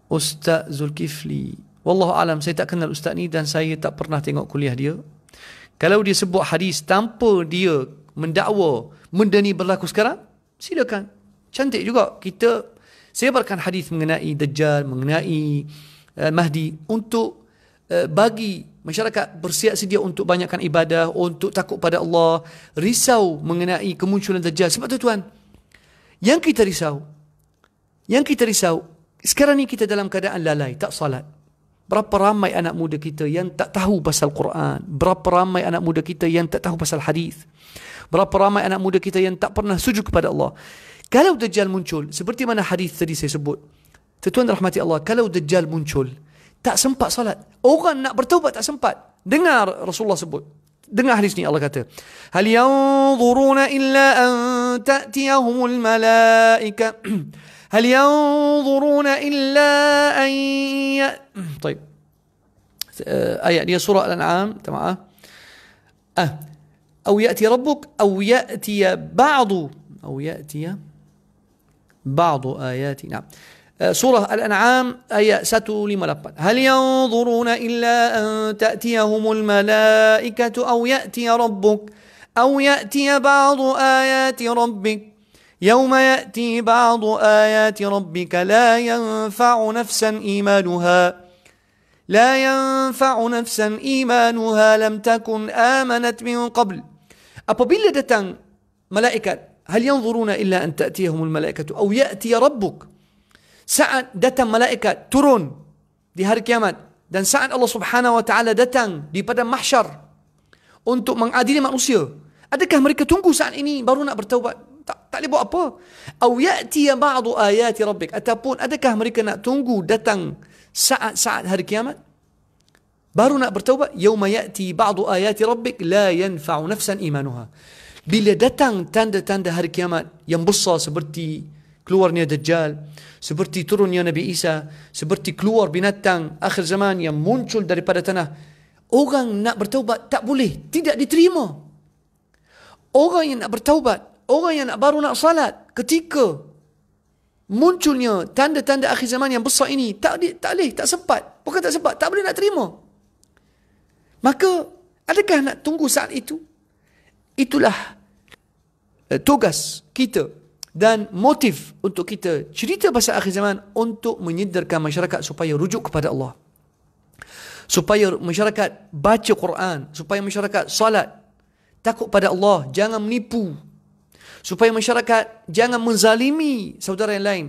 Ustaz Zulkifli. Wallahu alam, saya tak kenal ustaz ni dan saya tak pernah tengok kuliah dia. Kalau dia sebut hadis tanpa dia mendakwa benda ni berlaku sekarang, silakan. Cantik juga kita sebarkan hadis mengenai Dajjal, mengenai uh, Mahdi untuk uh, bagi masyarakat bersiap sedia untuk banyakkan ibadah, untuk takut pada Allah, risau mengenai kemunculan Dajjal. Sebab tu tuan, yang kita risau, yang kita risau, sekarang ni kita dalam keadaan lalai, tak salat. Berapa ramai anak muda kita yang tak tahu pasal Quran? Berapa ramai anak muda kita yang tak tahu pasal hadis? Berapa ramai anak muda kita yang tak pernah sujud kepada Allah. Kalau Dajjal muncul, seperti mana hadis tadi saya sebut. Tuan rahmati Allah, kalau Dajjal muncul, tak sempat salat. Orang nak bertaubat tak sempat. Dengar Rasulullah sebut. Dengar hadis ni Allah kata. Hal yanzuruna illa an ta'tiyahumul malaika. Hal yanzuruna illa an ya... Baik. Eh, ayat dia surah Al-An'am. Tak Ah. أو يأتي ربك أو يأتي بعض أو يأتي بعض آيات نعم آه، سورة الأنعام آية 158 هل ينظرون إلا أن تأتيهم الملائكة أو يأتي ربك أو يأتي بعض آيات ربك يوم يأتي بعض آيات ربك لا ينفع نفسا إيمانها لا ينفع نفسا إيمانها لم تكن آمنت من قبل apabila datang malaikat hal yang zuruna illa an ta'tiyahumul malaikatu aw ya'ti ya rabbuk saat datang malaikat turun di hari kiamat dan saat Allah Subhanahu wa taala datang di padang mahsyar untuk mengadili manusia adakah mereka tunggu saat ini baru nak bertaubat tak tak boleh buat apa aw ya'ti ya ba'd ayati rabbik ataupun adakah mereka nak tunggu datang saat-saat hari kiamat Baru nak bertaubat, yauma ya'ti ba'du ayati rabbik la yanfa'u nafsan imanuha. Bila datang tanda-tanda hari kiamat yang besar seperti keluarnya Dajjal, seperti turunnya Nabi Isa, seperti keluar binatang akhir zaman yang muncul daripada tanah, orang nak bertaubat tak boleh, tidak diterima. Orang yang nak bertaubat, orang yang nak baru nak salat ketika munculnya tanda-tanda akhir zaman yang besar ini, tak, tak boleh, tak sempat. Bukan tak sempat, tak boleh nak terima. Maka adakah nak tunggu saat itu? Itulah eh, tugas kita dan motif untuk kita cerita pasal akhir zaman untuk menyedarkan masyarakat supaya rujuk kepada Allah. Supaya masyarakat baca Quran, supaya masyarakat salat, takut pada Allah, jangan menipu. Supaya masyarakat jangan menzalimi saudara yang lain.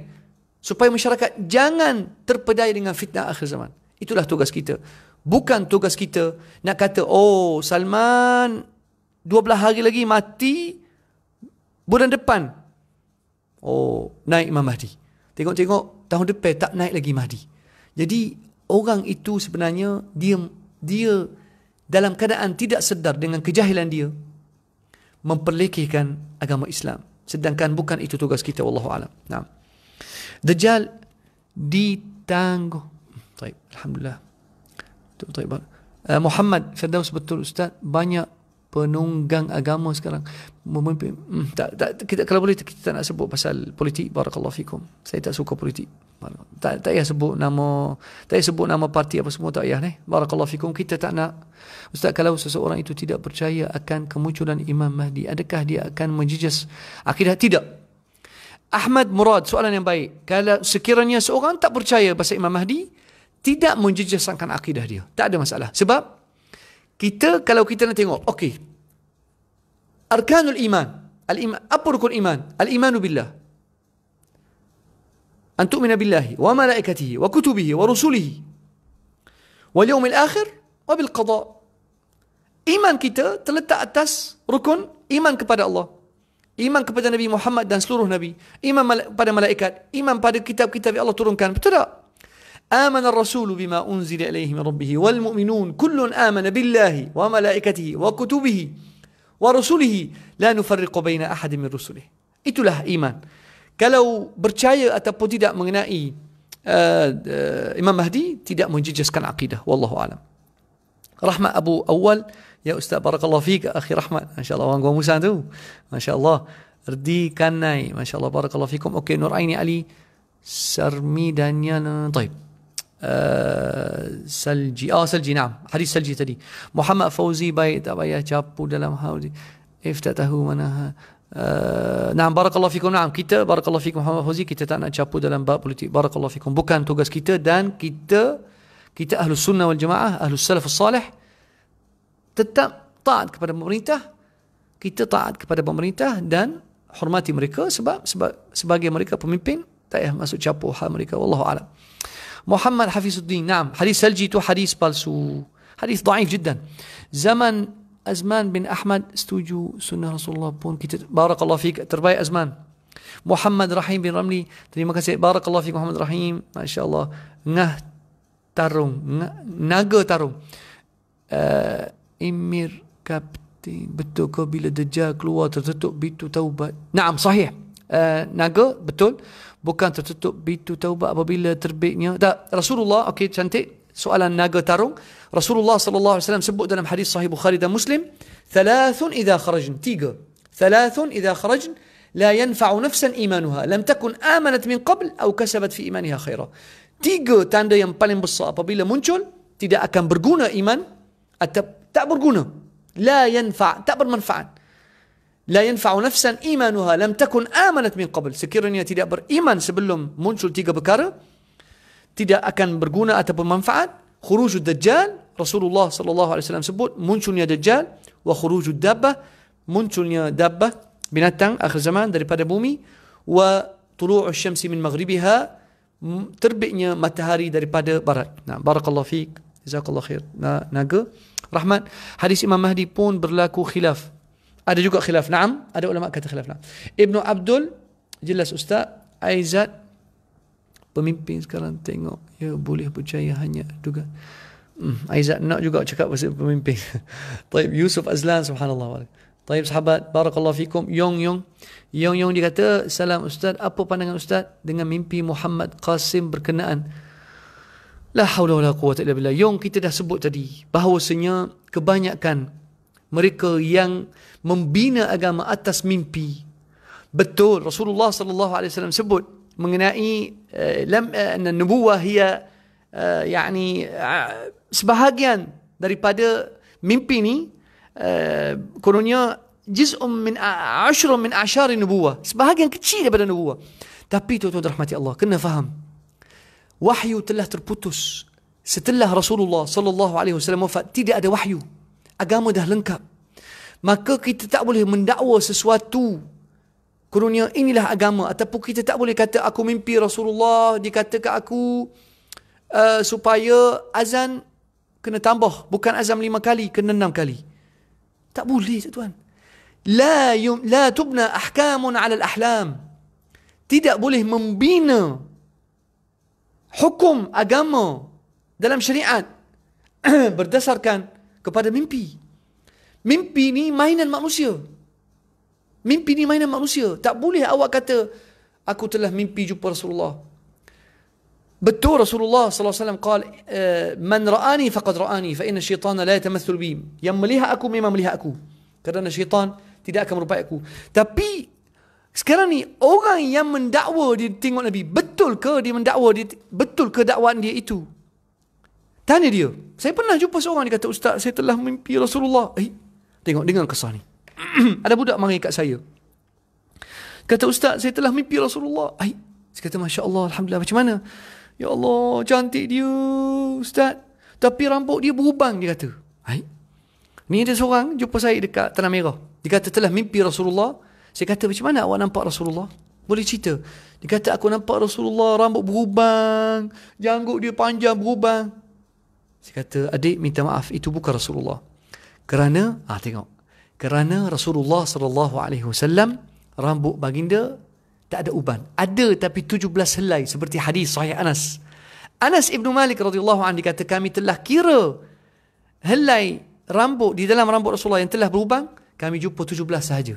Supaya masyarakat jangan terpedaya dengan fitnah akhir zaman. Itulah tugas kita. Bukan tugas kita nak kata, oh Salman 12 hari lagi mati bulan depan. Oh, naik Imam Mahdi. Tengok-tengok tahun depan tak naik lagi Mahdi. Jadi orang itu sebenarnya dia dia dalam keadaan tidak sedar dengan kejahilan dia memperlekehkan agama Islam sedangkan bukan itu tugas kita wallahu alam. Naam. Dajjal ditangguh. Baik, alhamdulillah. Itu betul Uh, Muhammad Firdaus betul ustaz banyak penunggang agama sekarang memimpin hmm, tak, tak kita kalau boleh kita tak nak sebut pasal politik barakallahu fikum saya tak suka politik tak tak payah sebut nama tak payah sebut nama parti apa semua tak payah ni barakallahu fikum kita tak nak ustaz kalau seseorang itu tidak percaya akan kemunculan Imam Mahdi adakah dia akan menjejas akidah tidak Ahmad Murad soalan yang baik kalau sekiranya seorang tak percaya pasal Imam Mahdi tidak menjejaskan akidah dia. Tak ada masalah. Sebab kita kalau kita nak tengok, okey. Arkanul iman. Al iman apa rukun iman? Al imanu billah. An tu'mina billahi wa malaikatihi wa kutubihi wa rusulihi wa yawmil akhir wa bil qada. Iman kita terletak atas rukun iman kepada Allah. Iman kepada Nabi Muhammad dan seluruh Nabi. Iman pada malaikat. Iman pada kitab-kitab yang Allah turunkan. Betul tak? آمن الرسول بما أنزل إليه من ربه والمؤمنون كل آمن بالله وملائكته وكتبه ورسله لا نفرق بين أحد من رسله له إيمان kalau percaya ataupun tidak mengenai uh, uh, Imam Mahdi tidak menjejaskan akidah wallahu alam رحمة أبو أول يا أستاذ بارك الله فيك أخي رحمة ما شاء الله وانقوا موسى ما شاء الله ردي كان ناي ما شاء الله بارك الله فيكم أوكي نور عيني علي سرمي دانيان طيب Eh, salji. Ah oh, salji, nah. Hadis salji tadi. Muhammad Fauzi baik tak payah capu dalam hal If tak tahu mana ha. Uh, eh, nah, barakallahu fikum nah. Kita, barakallahu fikum Muhammad Fauzi Kita tak nak capu dalam bab politik Barakallahu fikum Bukan tugas kita Dan kita Kita ahlu sunnah wal jamaah Ahlu salaf salih Tetap taat kepada pemerintah Kita taat kepada pemerintah Dan hormati mereka Sebab, sebab sebagai mereka pemimpin Tak payah masuk capu hal mereka Wallahu alam محمد حفيظ الدين نعم حديث سلجي تو حديث بالسو حديث ضعيف جدا زمن أزمان بن أحمد استوجو سنة رسول الله بون بارك الله فيك ترباي أزمان محمد رحيم بن رملي تريما كسي بارك الله فيك محمد رحيم ما شاء الله نه ترون نغ ترون امير كابتن بتو كوبي لدجا كلوات بتو توبة نعم صحيح naga betul bukan tertutup pintu taubat apabila terbitnya tak Rasulullah okey cantik soalan naga tarung Rasulullah sallallahu alaihi wasallam sebut dalam hadis sahih Bukhari dan Muslim thalathun idha kharajn tiga thalathun idha kharajn لا ينفع نفسا إيمانها لم تكن آمنت من قبل أو كسبت في إيمانها خيرا tiga تاندا يم بالين بصا apabila muncul tidak akan berguna iman atau tak berguna la yanfa tak bermanfaat la yanfa'u nafsan imanuha lam takun amanat min qabl sekiranya tidak beriman sebelum muncul tiga perkara tidak akan berguna ataupun manfaat khurujud dajjal Rasulullah sallallahu alaihi wasallam sebut munculnya dajjal wa khurujud dabba munculnya dabba binatang akhir zaman daripada bumi wa tulu'u syamsi min maghribiha terbitnya matahari daripada barat nah barakallahu fiik jazakallahu khair nah naga rahmat hadis imam mahdi pun berlaku khilaf ada juga khilaf na'am ada ulama kata khilaf na'am Ibnu Abdul jelas ustaz Aizat pemimpin sekarang tengok ya boleh percaya hanya juga hmm, Aizat nak juga cakap pasal pemimpin Taib Yusuf Azlan subhanallah Taib sahabat barakallahu fikum yong yong yong yong dikata salam ustaz apa pandangan ustaz dengan mimpi Muhammad Qasim berkenaan la haula wala quwwata illa billah yong kita dah sebut tadi bahawasanya kebanyakan mereka yang membina agama atas mimpi. Betul Rasulullah sallallahu alaihi wasallam sebut mengenai eh, lam eh, an nubuwah hiya eh, yani sebahagian daripada mimpi ni kononnya juz'un min ashrun min ashar nubuwah sebahagian kecil daripada nubuwah tapi tuan-tuan rahmati Allah kena faham wahyu telah terputus setelah Rasulullah sallallahu alaihi wasallam wafat tidak ada wahyu agama dah lengkap. Maka kita tak boleh mendakwa sesuatu kurunia inilah agama ataupun kita tak boleh kata aku mimpi Rasulullah dikatakan aku uh, supaya azan kena tambah bukan azan lima kali kena enam kali. Tak boleh tuan. La yum, la tubna ahkamun ala al-ahlam. Tidak boleh membina hukum agama dalam syariat berdasarkan kepada mimpi. Mimpi ni mainan manusia. Mimpi ni mainan manusia. Tak boleh awak kata aku telah mimpi jumpa Rasulullah. Betul Rasulullah SAW alaihi wasallam qala eh, man ra'ani faqad ra'ani fa inna syaitana la yatamathal bi. Yang melihat aku memang melihat aku. Kerana syaitan tidak akan merupai aku. Tapi sekarang ni orang yang mendakwa dia tengok Nabi, betul ke dia mendakwa dia betul ke dakwaan dia itu? Tanya dia. Saya pernah jumpa seorang. Dia kata, Ustaz, saya telah mimpi Rasulullah. Eh, tengok, dengar kesah ni. Ada budak mari kat saya. Kata, Ustaz, saya telah mimpi Rasulullah. Eh, saya kata, Masya Allah, Alhamdulillah. Macam mana? Ya Allah, cantik dia, Ustaz. Tapi rambut dia berubang, dia kata. Hai. Eh, ni ada seorang jumpa saya dekat Tanah Merah. Dia kata, telah mimpi Rasulullah. Saya kata, macam mana awak nampak Rasulullah? Boleh cerita. Dia kata, aku nampak Rasulullah rambut berubang. Janggut dia panjang berubang. Saya kata, adik minta maaf, itu bukan Rasulullah. Kerana, ah tengok. Kerana Rasulullah sallallahu alaihi wasallam rambut baginda tak ada uban. Ada tapi 17 helai seperti hadis sahih Anas. Anas ibnu Malik radhiyallahu anhu kata kami telah kira helai rambut di dalam rambut Rasulullah yang telah berubang kami jumpa 17 sahaja.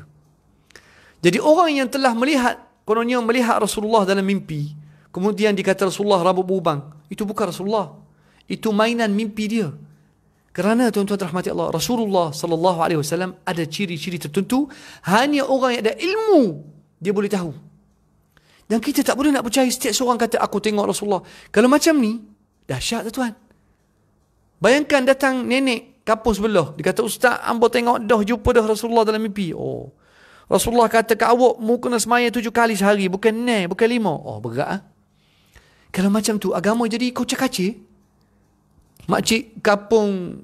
Jadi orang yang telah melihat kononnya melihat Rasulullah dalam mimpi kemudian dikata Rasulullah rambut berubang itu bukan Rasulullah itu mainan mimpi dia. Kerana tuan-tuan rahmati Allah, Rasulullah sallallahu alaihi wasallam ada ciri-ciri tertentu hanya orang yang ada ilmu dia boleh tahu. Dan kita tak boleh nak percaya setiap seorang kata aku tengok Rasulullah. Kalau macam ni, dahsyat tu lah tuan. Bayangkan datang nenek kapur sebelah. Dia kata, Ustaz, ambo tengok dah jumpa dah Rasulullah dalam mimpi. Oh. Rasulullah kata, Kak awak muka kena semaya tujuh kali sehari. Bukan ne, bukan lima. Oh, berat. Ha? Kalau macam tu, agama jadi kocak kacik Makcik kapung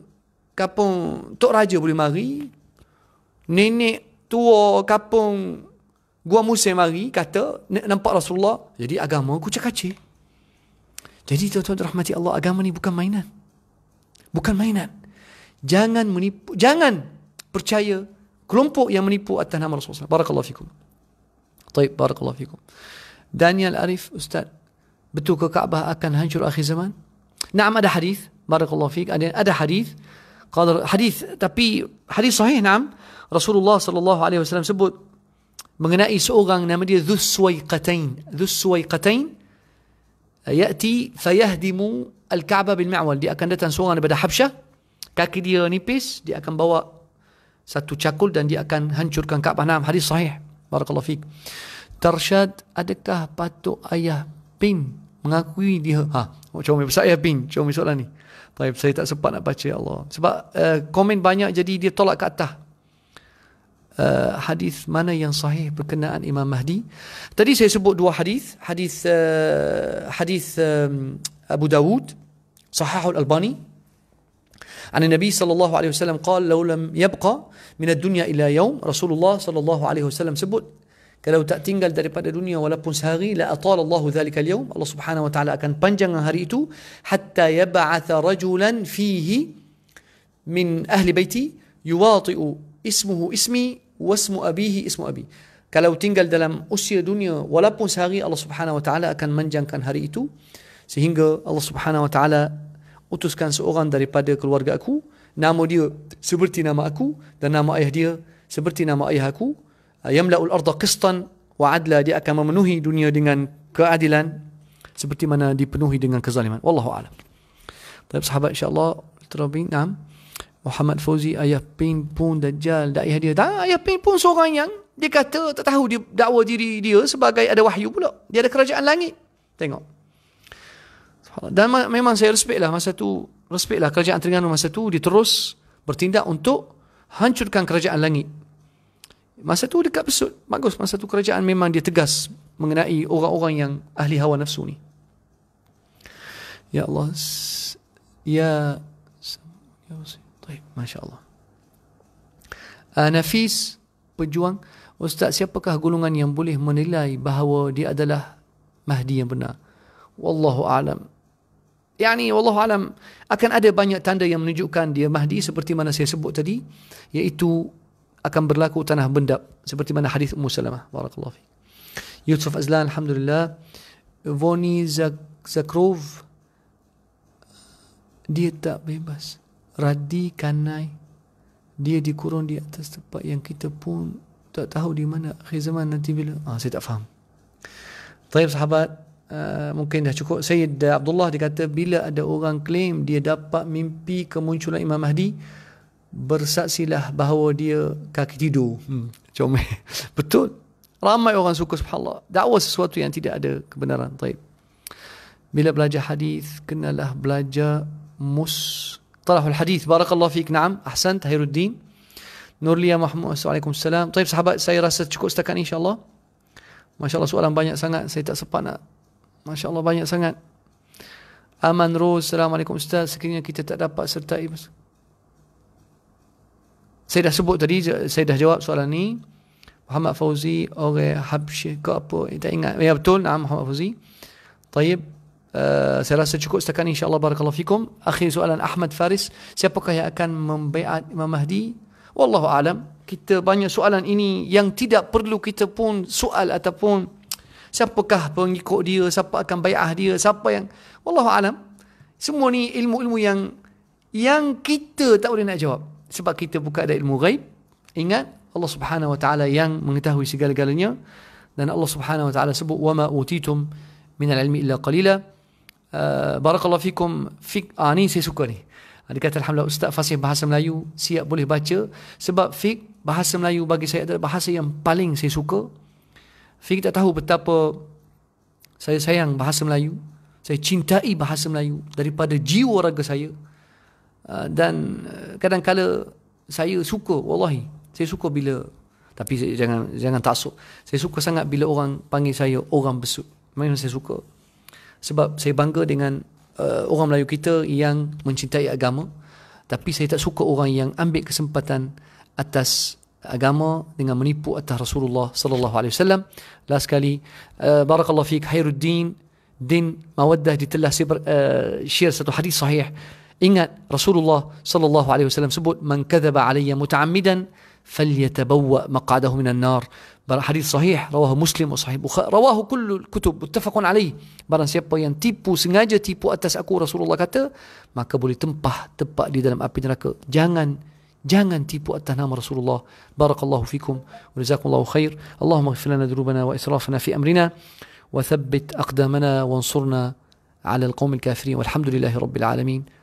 kapung Tok Raja boleh mari. Nenek tua kapung Gua Musim mari kata nampak Rasulullah. Jadi agama aku cakaci. Jadi tuan-tuan rahmati Allah agama ni bukan mainan. Bukan mainan. Jangan menipu, jangan percaya kelompok yang menipu atas nama Rasulullah. Barakallahu fikum. Baik, barakallahu fikum. Daniel Arif Ustaz, betul ke Kaabah akan hancur akhir zaman? Naam ada hadis Barakallahu fiik. Ada ada hadis. Kalau hadis tapi hadis sahih nam Rasulullah sallallahu alaihi wasallam sebut mengenai seorang nama dia Dhuswaiqatain. Dhuswaiqatain eh, ياتي فيهدم الكعبه بالمعول dia akan datang seorang daripada Habsyah kaki dia nipis dia akan bawa satu cakul dan dia akan hancurkan Kaabah nam hadis sahih barakallahu fiik Tarshad adakah patut ayah Pin mengakui dia ha macam mana saya Pin. macam soalan ni Taib, saya tak sempat nak baca ya Allah. Sebab uh, komen banyak jadi dia tolak ke atas. Uh, hadis mana yang sahih berkenaan Imam Mahdi? Tadi saya sebut dua hadis, hadis uh, hadis um, Abu Dawud, Sahih Al-Albani. An Nabi sallallahu alaihi wasallam qala law lam yabqa min ad-dunya ila yaum Rasulullah sallallahu alaihi wasallam sebut kalau tak tinggal daripada dunia walaupun sehari la atala Allah zalika al-yawm Allah Subhanahu wa taala akan panjangkan hari itu hatta yab'ath rajulan fihi min ahli baiti yuwati'u ismuhu ismi wa ismu abihi ismu abi kalau tinggal dalam usia dunia walaupun sehari Allah Subhanahu wa taala akan panjangkan hari itu sehingga Allah Subhanahu wa taala utuskan seorang daripada keluarga aku nama dia seperti nama aku dan nama ayah dia seperti nama ayah aku Yamla yamla'ul arda qistan wa adla dia akan memenuhi dunia dengan keadilan seperti mana dipenuhi dengan kezaliman wallahu alam tapi sahabat insyaallah terbin nam Muhammad Fauzi ayah pin pun dajjal dakwah dia dah ayah pin pun seorang yang dia kata tak tahu dia dakwa diri dia sebagai ada wahyu pula dia ada kerajaan langit tengok dan memang saya respect lah masa tu respect lah kerajaan Terengganu masa tu dia terus bertindak untuk hancurkan kerajaan langit Masa tu dekat pesut Bagus masa tu kerajaan memang dia tegas Mengenai orang-orang yang ahli hawa nafsu ni Ya Allah Ya Ya Allah Masya Allah uh, Nafis Pejuang Ustaz siapakah golongan yang boleh menilai bahawa dia adalah Mahdi yang benar Wallahu alam. ni, wallahu alam akan ada banyak tanda yang menunjukkan dia Mahdi seperti mana saya sebut tadi iaitu akan berlaku tanah benda seperti mana hadis Ummu Salamah barakallahu fiik Yusuf Azlan alhamdulillah Voni Zakrov dia tak bebas radi kanai dia dikurung di atas tempat yang kita pun tak tahu di mana akhir zaman nanti bila ah saya tak faham Baik sahabat uh, mungkin dah cukup Sayyid Abdullah dikata bila ada orang claim dia dapat mimpi kemunculan Imam Mahdi bersaksilah bahawa dia kaki tidur. Hmm. Comel. Betul. Ramai orang suka subhanallah. Dakwah sesuatu yang tidak ada kebenaran. Baik. Bila belajar hadis, kenalah belajar mus talahul hadis. Barakallahu fiik. Naam, ahsan Tahiruddin. Nurlia Mahmud. Assalamualaikum salam. Baik sahabat, saya rasa cukup setakat insya-Allah. Masya-Allah soalan banyak sangat, saya tak sempat nak. Masya-Allah banyak sangat. Aman Rose, Assalamualaikum Ustaz. Sekiranya kita tak dapat sertai, saya dah sebut tadi saya dah jawab soalan ni. Muhammad Fauzi orang Habsyi ke apa? Eh, tak ingat. Ya betul nama Muhammad Fauzi. Tayib Uh, eh, saya rasa cukup setakat ini insyaAllah barakallahu fikum akhir soalan Ahmad Faris siapakah yang akan membaiat Imam Mahdi Wallahu alam. kita banyak soalan ini yang tidak perlu kita pun soal ataupun siapakah pengikut dia siapa akan bai'ah dia siapa yang Wallahu alam. semua ni ilmu-ilmu yang yang kita tak boleh nak jawab sebab kita bukan ada ilmu ghaib ingat Allah Subhanahu wa taala yang mengetahui segala-galanya dan Allah Subhanahu wa taala sebut ma utitum min al-ilmi illa qalila uh, barakallahu fikum fik ah, ni saya suka ni ada ah, kata alhamdulillah ustaz fasih bahasa Melayu siap boleh baca sebab fik bahasa Melayu bagi saya adalah bahasa yang paling saya suka fik tak tahu betapa saya sayang bahasa Melayu saya cintai bahasa Melayu daripada jiwa raga saya Ah, dan eh, kadang-kala saya suka wallahi saya suka bila tapi saya, jangan jangan tasuk. saya suka sangat bila orang panggil saya orang besut memang saya suka sebab saya bangga dengan uh, orang Melayu kita yang mencintai agama tapi saya tak suka orang yang ambil kesempatan atas agama dengan menipu atas Rasulullah sallallahu alaihi wasallam last sekali uh, barakallahu fik hayruddin din mawaddah ditelah uh, share satu hadis sahih Ingat Rasulullah sallallahu alaihi wasallam sebut man kadzaba alayya muta'ammidan فليتبوأ مقعده من النار حديث صحيح رواه مسلم وصحيح بخاري رواه كل الكتب متفق عليه barang siapa yang tipu sengaja tipu atas aku Rasulullah kata maka boleh tempah tempat di dalam api neraka jangan jangan tipu atas nama Rasulullah barakallahu fikum wa jazakumullahu khair Allahumma ighfir lana wa israfana fi amrina wa thabbit aqdamana wa wansurna على القوم الكافرين والحمد لله رب العالمين